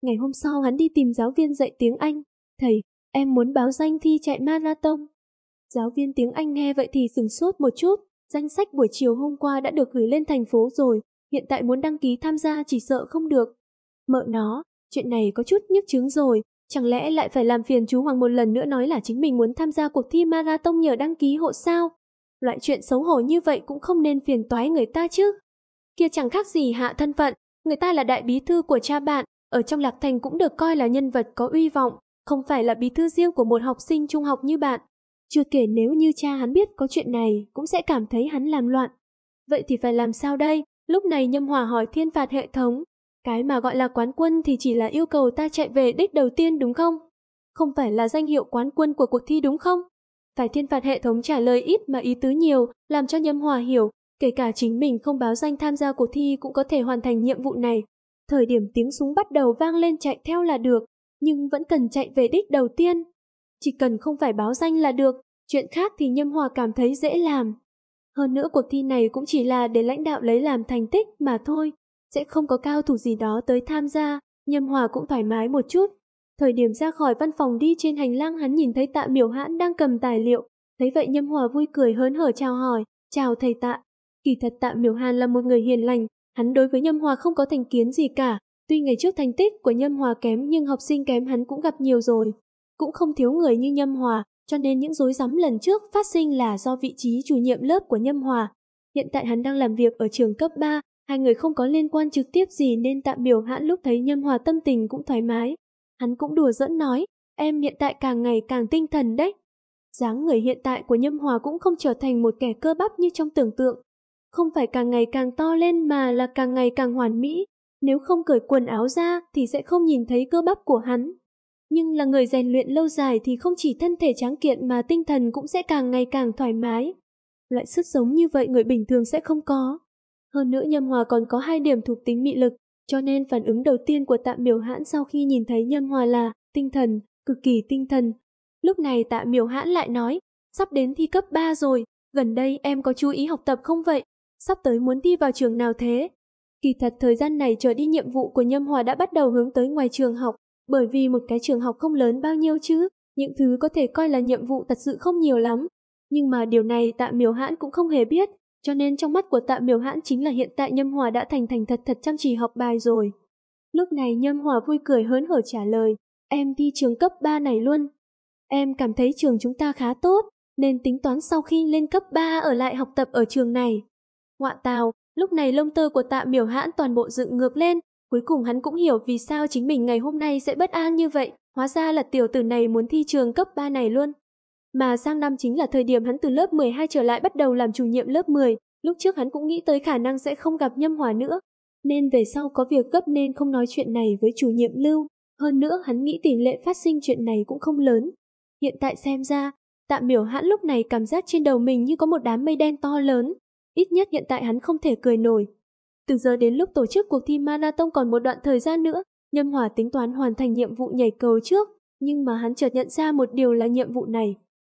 Ngày hôm sau hắn đi tìm giáo viên dạy tiếng Anh, thầy, em muốn báo danh thi chạy marathon. Giáo viên tiếng Anh nghe vậy thì sừng sốt một chút, danh sách buổi chiều hôm qua đã được gửi lên thành phố rồi, hiện tại muốn đăng ký tham gia chỉ sợ không được. Mợ nó, chuyện này có chút nhức chứng rồi, Chẳng lẽ lại phải làm phiền chú Hoàng một lần nữa nói là chính mình muốn tham gia cuộc thi marathon nhờ đăng ký hộ sao? Loại chuyện xấu hổ như vậy cũng không nên phiền toái người ta chứ. Kia chẳng khác gì hạ thân phận, người ta là đại bí thư của cha bạn, ở trong Lạc Thành cũng được coi là nhân vật có uy vọng, không phải là bí thư riêng của một học sinh trung học như bạn. Chưa kể nếu như cha hắn biết có chuyện này, cũng sẽ cảm thấy hắn làm loạn. Vậy thì phải làm sao đây? Lúc này Nhâm Hòa hỏi thiên phạt hệ thống, cái mà gọi là quán quân thì chỉ là yêu cầu ta chạy về đích đầu tiên đúng không? Không phải là danh hiệu quán quân của cuộc thi đúng không? Phải thiên phạt hệ thống trả lời ít mà ý tứ nhiều, làm cho Nhâm Hòa hiểu, kể cả chính mình không báo danh tham gia cuộc thi cũng có thể hoàn thành nhiệm vụ này. Thời điểm tiếng súng bắt đầu vang lên chạy theo là được, nhưng vẫn cần chạy về đích đầu tiên. Chỉ cần không phải báo danh là được, chuyện khác thì Nhâm Hòa cảm thấy dễ làm. Hơn nữa cuộc thi này cũng chỉ là để lãnh đạo lấy làm thành tích mà thôi, sẽ không có cao thủ gì đó tới tham gia, Nhâm Hòa cũng thoải mái một chút. Thời điểm ra khỏi văn phòng đi trên hành lang hắn nhìn thấy tạ miểu hãn đang cầm tài liệu, thấy vậy Nhâm Hòa vui cười hớn hở chào hỏi, chào thầy tạ. Kỳ thật tạ miểu hàn là một người hiền lành, hắn đối với Nhâm Hòa không có thành kiến gì cả, tuy ngày trước thành tích của Nhâm Hòa kém nhưng học sinh kém hắn cũng gặp nhiều rồi. Cũng không thiếu người như Nhâm Hòa, cho nên những rối rắm lần trước phát sinh là do vị trí chủ nhiệm lớp của Nhâm Hòa. Hiện tại hắn đang làm việc ở trường cấp 3, Hai người không có liên quan trực tiếp gì nên tạm biểu hãn lúc thấy Nhâm Hòa tâm tình cũng thoải mái. Hắn cũng đùa dẫn nói, em hiện tại càng ngày càng tinh thần đấy. dáng người hiện tại của Nhâm Hòa cũng không trở thành một kẻ cơ bắp như trong tưởng tượng. Không phải càng ngày càng to lên mà là càng ngày càng hoàn mỹ. Nếu không cởi quần áo ra thì sẽ không nhìn thấy cơ bắp của hắn. Nhưng là người rèn luyện lâu dài thì không chỉ thân thể tráng kiện mà tinh thần cũng sẽ càng ngày càng thoải mái. Loại sức sống như vậy người bình thường sẽ không có. Hơn nữa Nhâm Hòa còn có hai điểm thuộc tính mị lực, cho nên phản ứng đầu tiên của Tạ Miểu Hãn sau khi nhìn thấy Nhâm Hòa là tinh thần, cực kỳ tinh thần. Lúc này Tạ Miểu Hãn lại nói, sắp đến thi cấp 3 rồi, gần đây em có chú ý học tập không vậy? Sắp tới muốn thi vào trường nào thế? Kỳ thật thời gian này trở đi nhiệm vụ của Nhâm Hòa đã bắt đầu hướng tới ngoài trường học, bởi vì một cái trường học không lớn bao nhiêu chứ, những thứ có thể coi là nhiệm vụ thật sự không nhiều lắm. Nhưng mà điều này Tạ Miểu Hãn cũng không hề biết, cho nên trong mắt của tạ miểu hãn chính là hiện tại Nhâm Hòa đã thành thành thật thật chăm chỉ học bài rồi. Lúc này Nhâm Hòa vui cười hớn hở trả lời, em thi trường cấp ba này luôn. Em cảm thấy trường chúng ta khá tốt, nên tính toán sau khi lên cấp ba ở lại học tập ở trường này. Ngoạ tào, lúc này lông tơ của tạ miểu hãn toàn bộ dựng ngược lên, cuối cùng hắn cũng hiểu vì sao chính mình ngày hôm nay sẽ bất an như vậy, hóa ra là tiểu tử này muốn thi trường cấp ba này luôn. Mà sang năm chính là thời điểm hắn từ lớp 12 trở lại bắt đầu làm chủ nhiệm lớp 10, lúc trước hắn cũng nghĩ tới khả năng sẽ không gặp nhâm hòa nữa. Nên về sau có việc gấp nên không nói chuyện này với chủ nhiệm Lưu. Hơn nữa hắn nghĩ tỷ lệ phát sinh chuyện này cũng không lớn. Hiện tại xem ra, tạ miểu hãn lúc này cảm giác trên đầu mình như có một đám mây đen to lớn. Ít nhất hiện tại hắn không thể cười nổi. Từ giờ đến lúc tổ chức cuộc thi marathon còn một đoạn thời gian nữa, Nhâm Hòa tính toán hoàn thành nhiệm vụ nhảy cầu trước, nhưng mà hắn chợt nhận ra một điều là nhiệm vụ này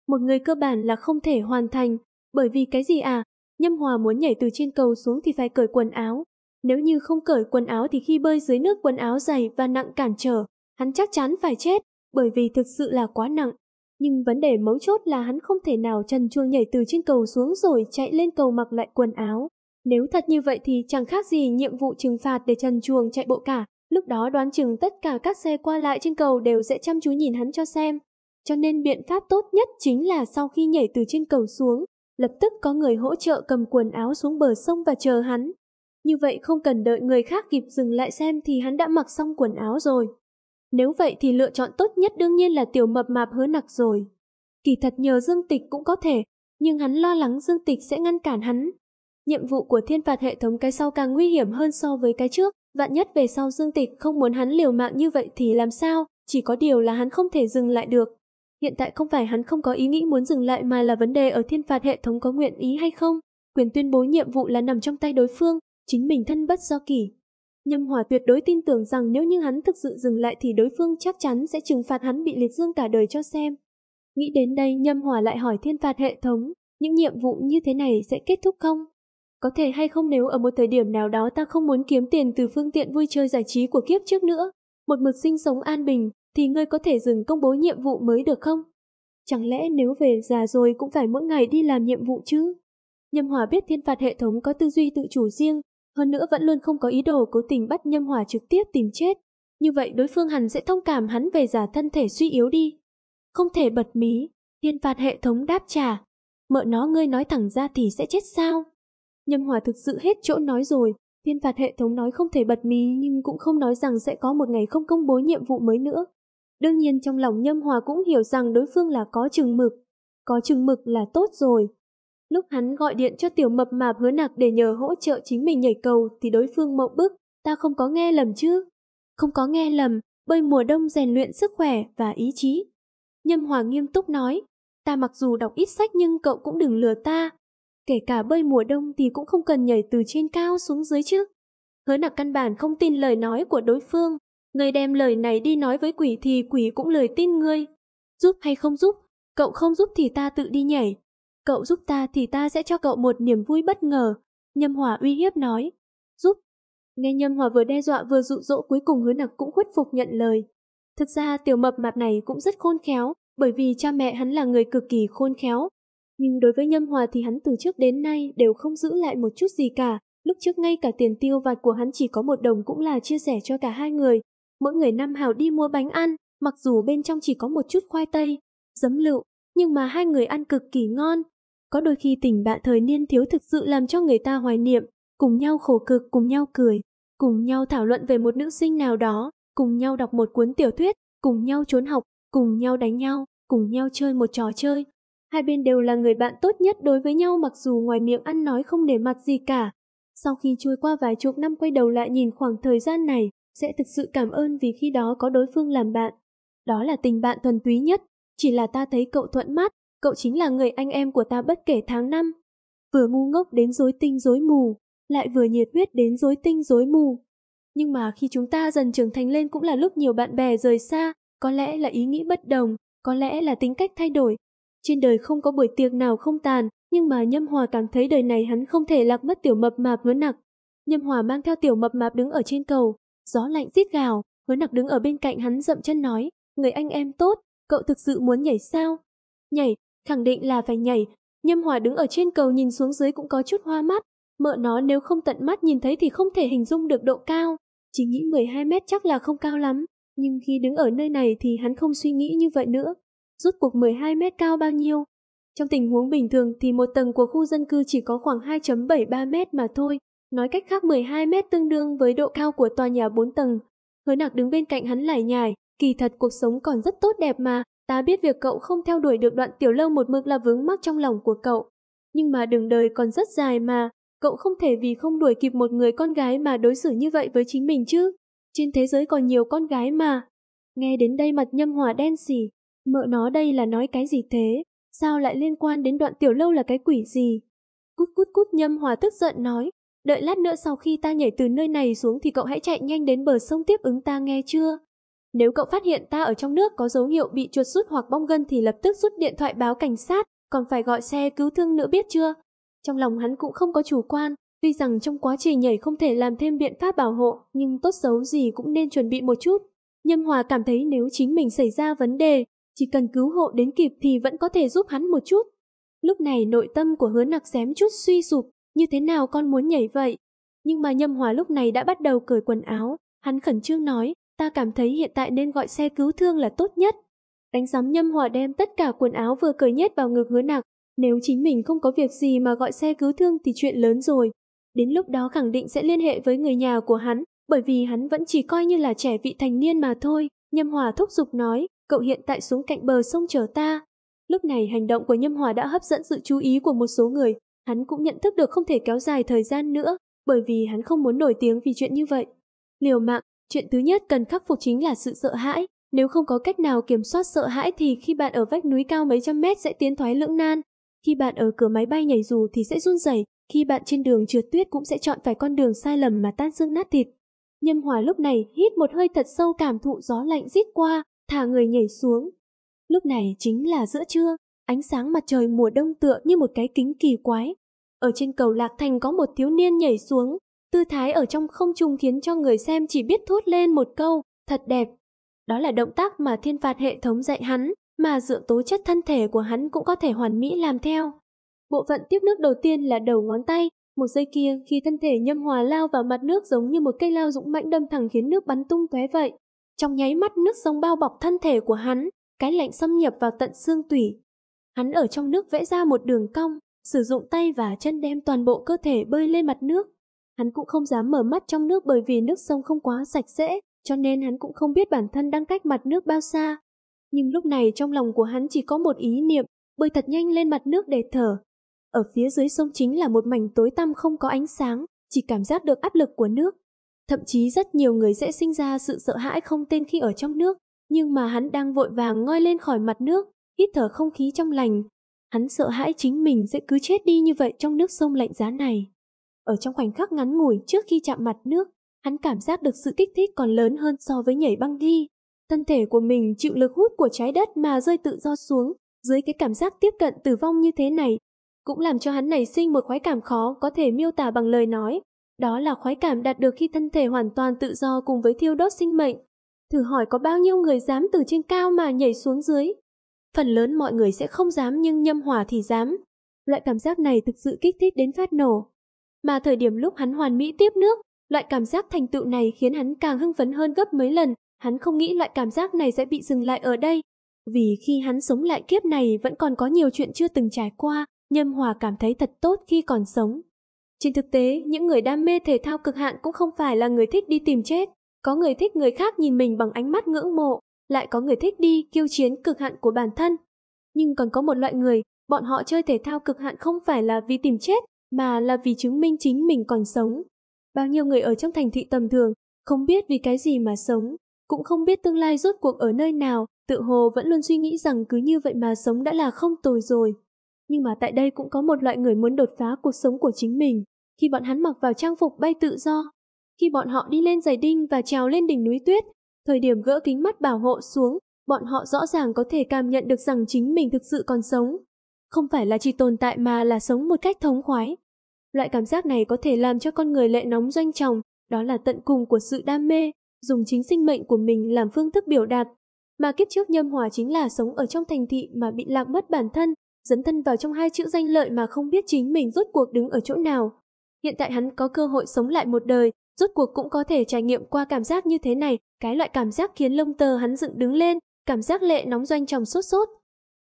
một người cơ bản là không thể hoàn thành, bởi vì cái gì à? Nhâm Hòa muốn nhảy từ trên cầu xuống thì phải cởi quần áo. Nếu như không cởi quần áo thì khi bơi dưới nước quần áo dày và nặng cản trở, hắn chắc chắn phải chết, bởi vì thực sự là quá nặng. Nhưng vấn đề mấu chốt là hắn không thể nào trần chuông nhảy từ trên cầu xuống rồi chạy lên cầu mặc lại quần áo. Nếu thật như vậy thì chẳng khác gì nhiệm vụ trừng phạt để trần chuồng chạy bộ cả. Lúc đó đoán chừng tất cả các xe qua lại trên cầu đều sẽ chăm chú nhìn hắn cho xem, cho nên biện pháp tốt nhất chính là sau khi nhảy từ trên cầu xuống, lập tức có người hỗ trợ cầm quần áo xuống bờ sông và chờ hắn. Như vậy không cần đợi người khác kịp dừng lại xem thì hắn đã mặc xong quần áo rồi. Nếu vậy thì lựa chọn tốt nhất đương nhiên là tiểu mập mạp hứa nặc rồi. Kỳ thật nhờ Dương Tịch cũng có thể, nhưng hắn lo lắng Dương Tịch sẽ ngăn cản hắn. Nhiệm vụ của thiên phạt hệ thống cái sau càng nguy hiểm hơn so với cái trước, vạn nhất về sau Dương Tịch không muốn hắn liều mạng như vậy thì làm sao, chỉ có điều là hắn không thể dừng lại được. Hiện tại không phải hắn không có ý nghĩ muốn dừng lại mà là vấn đề ở thiên phạt hệ thống có nguyện ý hay không. Quyền tuyên bố nhiệm vụ là nằm trong tay đối phương, chính mình thân bất do kỳ. Nhâm Hòa tuyệt đối tin tưởng rằng nếu như hắn thực sự dừng lại thì đối phương chắc chắn sẽ trừng phạt hắn bị liệt dương cả đời cho xem. Nghĩ đến đây Nhâm Hòa lại hỏi thiên phạt hệ thống, những nhiệm vụ như thế này sẽ kết thúc không? Có thể hay không nếu ở một thời điểm nào đó ta không muốn kiếm tiền từ phương tiện vui chơi giải trí của kiếp trước nữa. Một mực sinh sống an bình, thì ngươi có thể dừng công bố nhiệm vụ mới được không? Chẳng lẽ nếu về già rồi cũng phải mỗi ngày đi làm nhiệm vụ chứ? Nhâm Hòa biết thiên phạt hệ thống có tư duy tự chủ riêng, hơn nữa vẫn luôn không có ý đồ cố tình bắt Nhâm Hòa trực tiếp tìm chết. Như vậy đối phương hẳn sẽ thông cảm hắn về giả thân thể suy yếu đi. Không thể bật mí, thiên phạt hệ thống đáp trả. Mợ nó ngươi nói thẳng ra thì sẽ chết sao? Nhâm Hòa thực sự hết chỗ nói rồi, thiên phạt hệ thống nói không thể bật mí nhưng cũng không nói rằng sẽ có một ngày không công bố nhiệm vụ mới nữa. Đương nhiên trong lòng Nhâm Hòa cũng hiểu rằng đối phương là có chừng mực. Có chừng mực là tốt rồi. Lúc hắn gọi điện cho tiểu mập mạp hứa nặc để nhờ hỗ trợ chính mình nhảy cầu thì đối phương mộng bức, ta không có nghe lầm chứ? Không có nghe lầm, bơi mùa đông rèn luyện sức khỏe và ý chí. Nhâm Hòa nghiêm túc nói, ta mặc dù đọc ít sách nhưng cậu cũng đừng lừa ta. Kể cả bơi mùa đông thì cũng không cần nhảy từ trên cao xuống dưới chứ. Hứa nặc căn bản không tin lời nói của đối phương, Ngươi đem lời này đi nói với quỷ thì quỷ cũng lời tin ngươi. Giúp hay không giúp, cậu không giúp thì ta tự đi nhảy. Cậu giúp ta thì ta sẽ cho cậu một niềm vui bất ngờ. Nhâm Hòa uy hiếp nói. Giúp. Nghe Nhâm Hòa vừa đe dọa vừa dụ dỗ cuối cùng hứa nặc cũng khuất phục nhận lời. Thực ra tiểu mập mạp này cũng rất khôn khéo, bởi vì cha mẹ hắn là người cực kỳ khôn khéo. Nhưng đối với Nhâm Hòa thì hắn từ trước đến nay đều không giữ lại một chút gì cả. Lúc trước ngay cả tiền tiêu vặt của hắn chỉ có một đồng cũng là chia sẻ cho cả hai người, mỗi người năm hào đi mua bánh ăn, mặc dù bên trong chỉ có một chút khoai tây, giấm lựu, nhưng mà hai người ăn cực kỳ ngon. Có đôi khi tình bạn thời niên thiếu thực sự làm cho người ta hoài niệm, cùng nhau khổ cực, cùng nhau cười, cùng nhau thảo luận về một nữ sinh nào đó, cùng nhau đọc một cuốn tiểu thuyết, cùng nhau trốn học, cùng nhau đánh nhau, cùng nhau chơi một trò chơi. Hai bên đều là người bạn tốt nhất đối với nhau mặc dù ngoài miệng ăn nói không để mặt gì cả. Sau khi trôi qua vài chục năm quay đầu lại nhìn khoảng thời gian này, sẽ thực sự cảm ơn vì khi đó có đối phương làm bạn. Đó là tình bạn thuần túy nhất, chỉ là ta thấy cậu thuận mắt, cậu chính là người anh em của ta bất kể tháng năm. Vừa ngu ngốc đến rối tinh rối mù, lại vừa nhiệt huyết đến rối tinh rối mù. Nhưng mà khi chúng ta dần trưởng thành lên cũng là lúc nhiều bạn bè rời xa, có lẽ là ý nghĩ bất đồng, có lẽ là tính cách thay đổi. Trên đời không có buổi tiệc nào không tàn, nhưng mà Nhâm Hòa cảm thấy đời này hắn không thể lạc mất tiểu mập mạp ngứa nặc. Nhâm Hòa mang theo tiểu mập mạp đứng ở trên cầu, Gió lạnh rít gào, hứa nặc đứng ở bên cạnh hắn dậm chân nói, người anh em tốt, cậu thực sự muốn nhảy sao? Nhảy, khẳng định là phải nhảy, Nhâm Hòa đứng ở trên cầu nhìn xuống dưới cũng có chút hoa mắt, mợ nó nếu không tận mắt nhìn thấy thì không thể hình dung được độ cao, chỉ nghĩ 12 mét chắc là không cao lắm, nhưng khi đứng ở nơi này thì hắn không suy nghĩ như vậy nữa. Rút cuộc 12 mét cao bao nhiêu? Trong tình huống bình thường thì một tầng của khu dân cư chỉ có khoảng 2.73 mét mà thôi, Nói cách khác 12 mét tương đương với độ cao của tòa nhà 4 tầng. Hứa Nặc đứng bên cạnh hắn lải nhải, kỳ thật cuộc sống còn rất tốt đẹp mà, ta biết việc cậu không theo đuổi được đoạn tiểu lâu một mực là vướng mắc trong lòng của cậu. Nhưng mà đường đời còn rất dài mà, cậu không thể vì không đuổi kịp một người con gái mà đối xử như vậy với chính mình chứ. Trên thế giới còn nhiều con gái mà. Nghe đến đây mặt nhâm hòa đen xỉ, mợ nó đây là nói cái gì thế, sao lại liên quan đến đoạn tiểu lâu là cái quỷ gì. Cút cút cút nhâm hòa tức giận nói, Đợi lát nữa sau khi ta nhảy từ nơi này xuống thì cậu hãy chạy nhanh đến bờ sông tiếp ứng ta nghe chưa? Nếu cậu phát hiện ta ở trong nước có dấu hiệu bị chuột rút hoặc bong gân thì lập tức rút điện thoại báo cảnh sát, còn phải gọi xe cứu thương nữa biết chưa? Trong lòng hắn cũng không có chủ quan, tuy rằng trong quá trình nhảy không thể làm thêm biện pháp bảo hộ, nhưng tốt xấu gì cũng nên chuẩn bị một chút. Nhâm Hòa cảm thấy nếu chính mình xảy ra vấn đề, chỉ cần cứu hộ đến kịp thì vẫn có thể giúp hắn một chút. Lúc này nội tâm của hứa nặc xém chút suy sụp, như thế nào con muốn nhảy vậy? Nhưng mà Nhâm Hòa lúc này đã bắt đầu cởi quần áo, hắn khẩn trương nói, ta cảm thấy hiện tại nên gọi xe cứu thương là tốt nhất. Đánh giám Nhâm Hòa đem tất cả quần áo vừa cởi nhét vào ngực hứa nặc, nếu chính mình không có việc gì mà gọi xe cứu thương thì chuyện lớn rồi. Đến lúc đó khẳng định sẽ liên hệ với người nhà của hắn, bởi vì hắn vẫn chỉ coi như là trẻ vị thành niên mà thôi. Nhâm Hòa thúc giục nói, cậu hiện tại xuống cạnh bờ sông chờ ta. Lúc này hành động của Nhâm Hòa đã hấp dẫn sự chú ý của một số người, Hắn cũng nhận thức được không thể kéo dài thời gian nữa, bởi vì hắn không muốn nổi tiếng vì chuyện như vậy. Liều mạng, chuyện thứ nhất cần khắc phục chính là sự sợ hãi. Nếu không có cách nào kiểm soát sợ hãi thì khi bạn ở vách núi cao mấy trăm mét sẽ tiến thoái lưỡng nan. Khi bạn ở cửa máy bay nhảy dù thì sẽ run rẩy, khi bạn trên đường trượt tuyết cũng sẽ chọn phải con đường sai lầm mà tan xương nát thịt. Nhâm Hòa lúc này hít một hơi thật sâu cảm thụ gió lạnh rít qua, thả người nhảy xuống. Lúc này chính là giữa trưa, Ánh sáng mặt trời mùa đông tựa như một cái kính kỳ quái. Ở trên cầu Lạc Thành có một thiếu niên nhảy xuống, tư thái ở trong không trung khiến cho người xem chỉ biết thốt lên một câu, thật đẹp. Đó là động tác mà thiên phạt hệ thống dạy hắn, mà dựa tố chất thân thể của hắn cũng có thể hoàn mỹ làm theo. Bộ phận tiếp nước đầu tiên là đầu ngón tay, một giây kia khi thân thể nhâm hòa lao vào mặt nước giống như một cây lao dũng mãnh đâm thẳng khiến nước bắn tung tóe vậy. Trong nháy mắt nước sông bao bọc thân thể của hắn, cái lạnh xâm nhập vào tận xương tủy, Hắn ở trong nước vẽ ra một đường cong, sử dụng tay và chân đem toàn bộ cơ thể bơi lên mặt nước. Hắn cũng không dám mở mắt trong nước bởi vì nước sông không quá sạch sẽ, cho nên hắn cũng không biết bản thân đang cách mặt nước bao xa. Nhưng lúc này trong lòng của hắn chỉ có một ý niệm, bơi thật nhanh lên mặt nước để thở. Ở phía dưới sông chính là một mảnh tối tăm không có ánh sáng, chỉ cảm giác được áp lực của nước. Thậm chí rất nhiều người sẽ sinh ra sự sợ hãi không tên khi ở trong nước, nhưng mà hắn đang vội vàng ngoi lên khỏi mặt nước, hít thở không khí trong lành. Hắn sợ hãi chính mình sẽ cứ chết đi như vậy trong nước sông lạnh giá này. Ở trong khoảnh khắc ngắn ngủi trước khi chạm mặt nước, hắn cảm giác được sự kích thích còn lớn hơn so với nhảy băng đi. Thân thể của mình chịu lực hút của trái đất mà rơi tự do xuống, dưới cái cảm giác tiếp cận tử vong như thế này, cũng làm cho hắn nảy sinh một khoái cảm khó có thể miêu tả bằng lời nói. Đó là khoái cảm đạt được khi thân thể hoàn toàn tự do cùng với thiêu đốt sinh mệnh. Thử hỏi có bao nhiêu người dám từ trên cao mà nhảy xuống dưới, Phần lớn mọi người sẽ không dám nhưng Nhâm Hòa thì dám. Loại cảm giác này thực sự kích thích đến phát nổ. Mà thời điểm lúc hắn hoàn mỹ tiếp nước, loại cảm giác thành tựu này khiến hắn càng hưng phấn hơn gấp mấy lần. Hắn không nghĩ loại cảm giác này sẽ bị dừng lại ở đây. Vì khi hắn sống lại kiếp này vẫn còn có nhiều chuyện chưa từng trải qua, Nhâm Hòa cảm thấy thật tốt khi còn sống. Trên thực tế, những người đam mê thể thao cực hạn cũng không phải là người thích đi tìm chết. Có người thích người khác nhìn mình bằng ánh mắt ngưỡng mộ, lại có người thích đi kiêu chiến cực hạn của bản thân. Nhưng còn có một loại người, bọn họ chơi thể thao cực hạn không phải là vì tìm chết, mà là vì chứng minh chính mình còn sống. Bao nhiêu người ở trong thành thị tầm thường, không biết vì cái gì mà sống, cũng không biết tương lai rốt cuộc ở nơi nào, tự hồ vẫn luôn suy nghĩ rằng cứ như vậy mà sống đã là không tồi rồi. Nhưng mà tại đây cũng có một loại người muốn đột phá cuộc sống của chính mình, khi bọn hắn mặc vào trang phục bay tự do, khi bọn họ đi lên giày đinh và trèo lên đỉnh núi tuyết, Thời điểm gỡ kính mắt bảo hộ xuống, bọn họ rõ ràng có thể cảm nhận được rằng chính mình thực sự còn sống. Không phải là chỉ tồn tại mà là sống một cách thống khoái. Loại cảm giác này có thể làm cho con người lệ nóng doanh trọng, đó là tận cùng của sự đam mê, dùng chính sinh mệnh của mình làm phương thức biểu đạt. Mà kiếp trước nhâm hòa chính là sống ở trong thành thị mà bị lạc mất bản thân, dấn thân vào trong hai chữ danh lợi mà không biết chính mình rốt cuộc đứng ở chỗ nào. Hiện tại hắn có cơ hội sống lại một đời, rốt cuộc cũng có thể trải nghiệm qua cảm giác như thế này, cái loại cảm giác khiến lông tơ hắn dựng đứng lên, cảm giác lệ nóng doanh trong sốt sốt.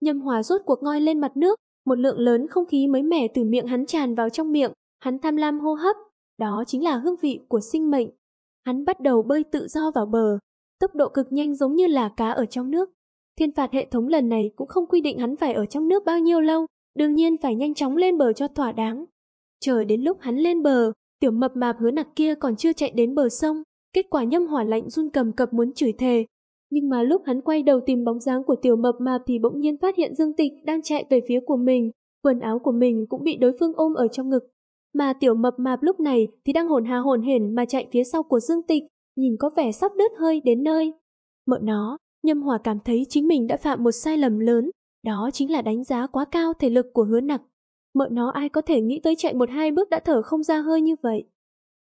Nhâm Hòa rốt cuộc ngoi lên mặt nước, một lượng lớn không khí mới mẻ từ miệng hắn tràn vào trong miệng, hắn tham lam hô hấp, đó chính là hương vị của sinh mệnh. Hắn bắt đầu bơi tự do vào bờ, tốc độ cực nhanh giống như là cá ở trong nước. Thiên phạt hệ thống lần này cũng không quy định hắn phải ở trong nước bao nhiêu lâu, đương nhiên phải nhanh chóng lên bờ cho thỏa đáng. Chờ đến lúc hắn lên bờ, Tiểu mập mạp hứa nặc kia còn chưa chạy đến bờ sông, kết quả nhâm hỏa lạnh run cầm cập muốn chửi thề. Nhưng mà lúc hắn quay đầu tìm bóng dáng của tiểu mập mạp thì bỗng nhiên phát hiện Dương Tịch đang chạy về phía của mình, quần áo của mình cũng bị đối phương ôm ở trong ngực. Mà tiểu mập mạp lúc này thì đang hồn hà hồn hển mà chạy phía sau của Dương Tịch, nhìn có vẻ sắp đứt hơi đến nơi. Mợ nó, Nhâm Hòa cảm thấy chính mình đã phạm một sai lầm lớn, đó chính là đánh giá quá cao thể lực của hứa nặc. Mợ nó ai có thể nghĩ tới chạy một hai bước đã thở không ra hơi như vậy.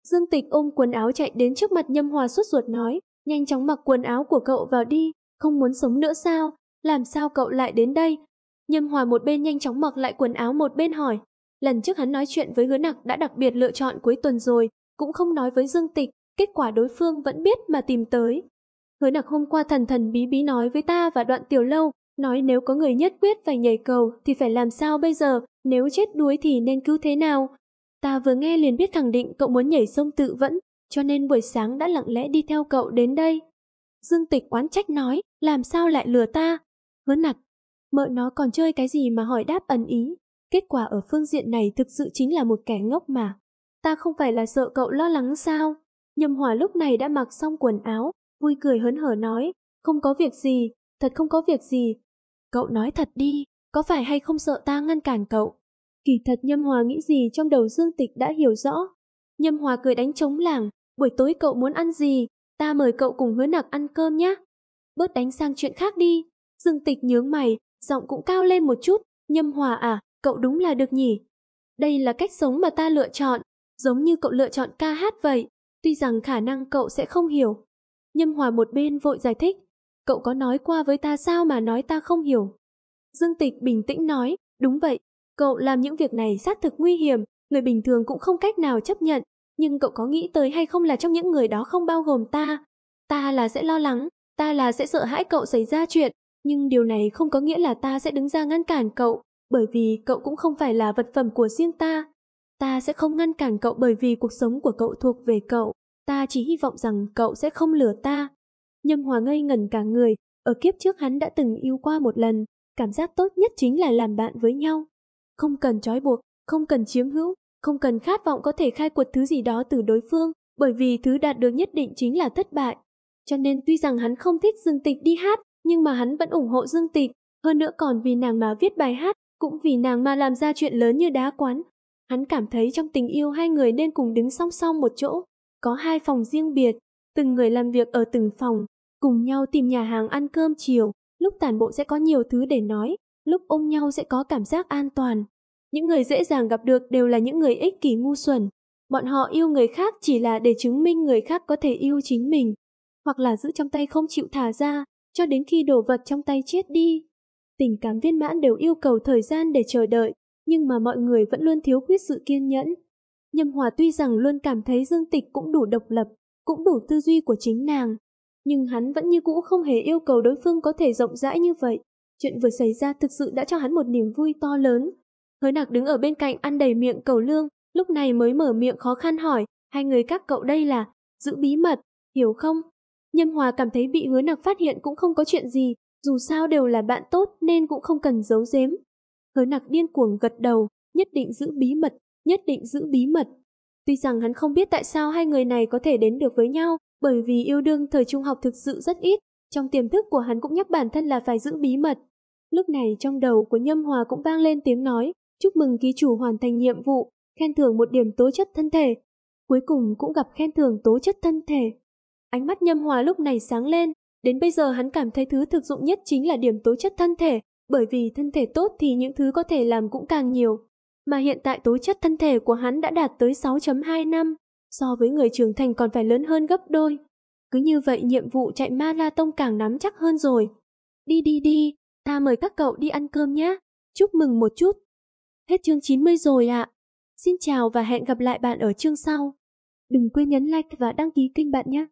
Dương Tịch ôm quần áo chạy đến trước mặt Nhâm Hòa suốt ruột nói, nhanh chóng mặc quần áo của cậu vào đi, không muốn sống nữa sao, làm sao cậu lại đến đây? Nhâm Hòa một bên nhanh chóng mặc lại quần áo một bên hỏi. Lần trước hắn nói chuyện với hứa nặc đã đặc biệt lựa chọn cuối tuần rồi, cũng không nói với Dương Tịch, kết quả đối phương vẫn biết mà tìm tới. Hứa nặc hôm qua thần thần bí bí nói với ta và đoạn tiểu lâu, nói nếu có người nhất quyết phải nhảy cầu thì phải làm sao bây giờ, nếu chết đuối thì nên cứu thế nào? Ta vừa nghe liền biết khẳng định cậu muốn nhảy sông tự vẫn, cho nên buổi sáng đã lặng lẽ đi theo cậu đến đây. Dương Tịch oán trách nói, làm sao lại lừa ta? Hứa nặc, mợ nó còn chơi cái gì mà hỏi đáp ẩn ý. Kết quả ở phương diện này thực sự chính là một kẻ ngốc mà. Ta không phải là sợ cậu lo lắng sao? Nhâm Hòa lúc này đã mặc xong quần áo, vui cười hớn hở nói, không có việc gì, thật không có việc gì. Cậu nói thật đi, có phải hay không sợ ta ngăn cản cậu? Kỳ thật Nhâm Hòa nghĩ gì trong đầu Dương Tịch đã hiểu rõ. Nhâm Hòa cười đánh trống lảng, buổi tối cậu muốn ăn gì, ta mời cậu cùng hứa nặc ăn cơm nhé. Bớt đánh sang chuyện khác đi. Dương Tịch nhướng mày, giọng cũng cao lên một chút. Nhâm Hòa à, cậu đúng là được nhỉ. Đây là cách sống mà ta lựa chọn, giống như cậu lựa chọn ca hát vậy. Tuy rằng khả năng cậu sẽ không hiểu. Nhâm Hòa một bên vội giải thích. Cậu có nói qua với ta sao mà nói ta không hiểu. Dương Tịch bình tĩnh nói, đúng vậy, Cậu làm những việc này xác thực nguy hiểm, người bình thường cũng không cách nào chấp nhận, nhưng cậu có nghĩ tới hay không là trong những người đó không bao gồm ta. Ta là sẽ lo lắng, ta là sẽ sợ hãi cậu xảy ra chuyện, nhưng điều này không có nghĩa là ta sẽ đứng ra ngăn cản cậu, bởi vì cậu cũng không phải là vật phẩm của riêng ta. Ta sẽ không ngăn cản cậu bởi vì cuộc sống của cậu thuộc về cậu, ta chỉ hy vọng rằng cậu sẽ không lừa ta. Nhâm Hòa ngây ngẩn cả người, ở kiếp trước hắn đã từng yêu qua một lần, cảm giác tốt nhất chính là làm bạn với nhau, không cần trói buộc, không cần chiếm hữu, không cần khát vọng có thể khai quật thứ gì đó từ đối phương, bởi vì thứ đạt được nhất định chính là thất bại. Cho nên tuy rằng hắn không thích Dương Tịch đi hát, nhưng mà hắn vẫn ủng hộ Dương Tịch, hơn nữa còn vì nàng mà viết bài hát, cũng vì nàng mà làm ra chuyện lớn như đá quán. Hắn cảm thấy trong tình yêu hai người nên cùng đứng song song một chỗ, có hai phòng riêng biệt, từng người làm việc ở từng phòng, cùng nhau tìm nhà hàng ăn cơm chiều, lúc tản bộ sẽ có nhiều thứ để nói, lúc ôm nhau sẽ có cảm giác an toàn. Những người dễ dàng gặp được đều là những người ích kỷ ngu xuẩn. Bọn họ yêu người khác chỉ là để chứng minh người khác có thể yêu chính mình, hoặc là giữ trong tay không chịu thả ra, cho đến khi đồ vật trong tay chết đi. Tình cảm viên mãn đều yêu cầu thời gian để chờ đợi, nhưng mà mọi người vẫn luôn thiếu quyết sự kiên nhẫn. Nhâm Hòa tuy rằng luôn cảm thấy Dương Tịch cũng đủ độc lập, cũng đủ tư duy của chính nàng, nhưng hắn vẫn như cũ không hề yêu cầu đối phương có thể rộng rãi như vậy. Chuyện vừa xảy ra thực sự đã cho hắn một niềm vui to lớn. Hứa nạc đứng ở bên cạnh ăn đầy miệng cầu lương, lúc này mới mở miệng khó khăn hỏi, hai người các cậu đây là, giữ bí mật, hiểu không? Nhâm Hòa cảm thấy bị hứa nạc phát hiện cũng không có chuyện gì, dù sao đều là bạn tốt nên cũng không cần giấu giếm. Hứa nạc điên cuồng gật đầu, nhất định giữ bí mật, nhất định giữ bí mật. Tuy rằng hắn không biết tại sao hai người này có thể đến được với nhau, bởi vì yêu đương thời trung học thực sự rất ít, trong tiềm thức của hắn cũng nhắc bản thân là phải giữ bí mật, Lúc này trong đầu của Nhâm Hòa cũng vang lên tiếng nói, chúc mừng ký chủ hoàn thành nhiệm vụ, khen thưởng một điểm tố chất thân thể. Cuối cùng cũng gặp khen thưởng tố chất thân thể. Ánh mắt Nhâm Hòa lúc này sáng lên, đến bây giờ hắn cảm thấy thứ thực dụng nhất chính là điểm tố chất thân thể, bởi vì thân thể tốt thì những thứ có thể làm cũng càng nhiều. Mà hiện tại tố chất thân thể của hắn đã đạt tới 6.2 năm, so với người trưởng thành còn phải lớn hơn gấp đôi. Cứ như vậy nhiệm vụ chạy ma la tông càng nắm chắc hơn rồi. Đi đi đi, ta mời các cậu đi ăn cơm nhé. Chúc mừng một chút. Hết chương 90 rồi ạ. Xin chào và hẹn gặp lại bạn ở chương sau. Đừng quên nhấn like và đăng ký kênh bạn nhé.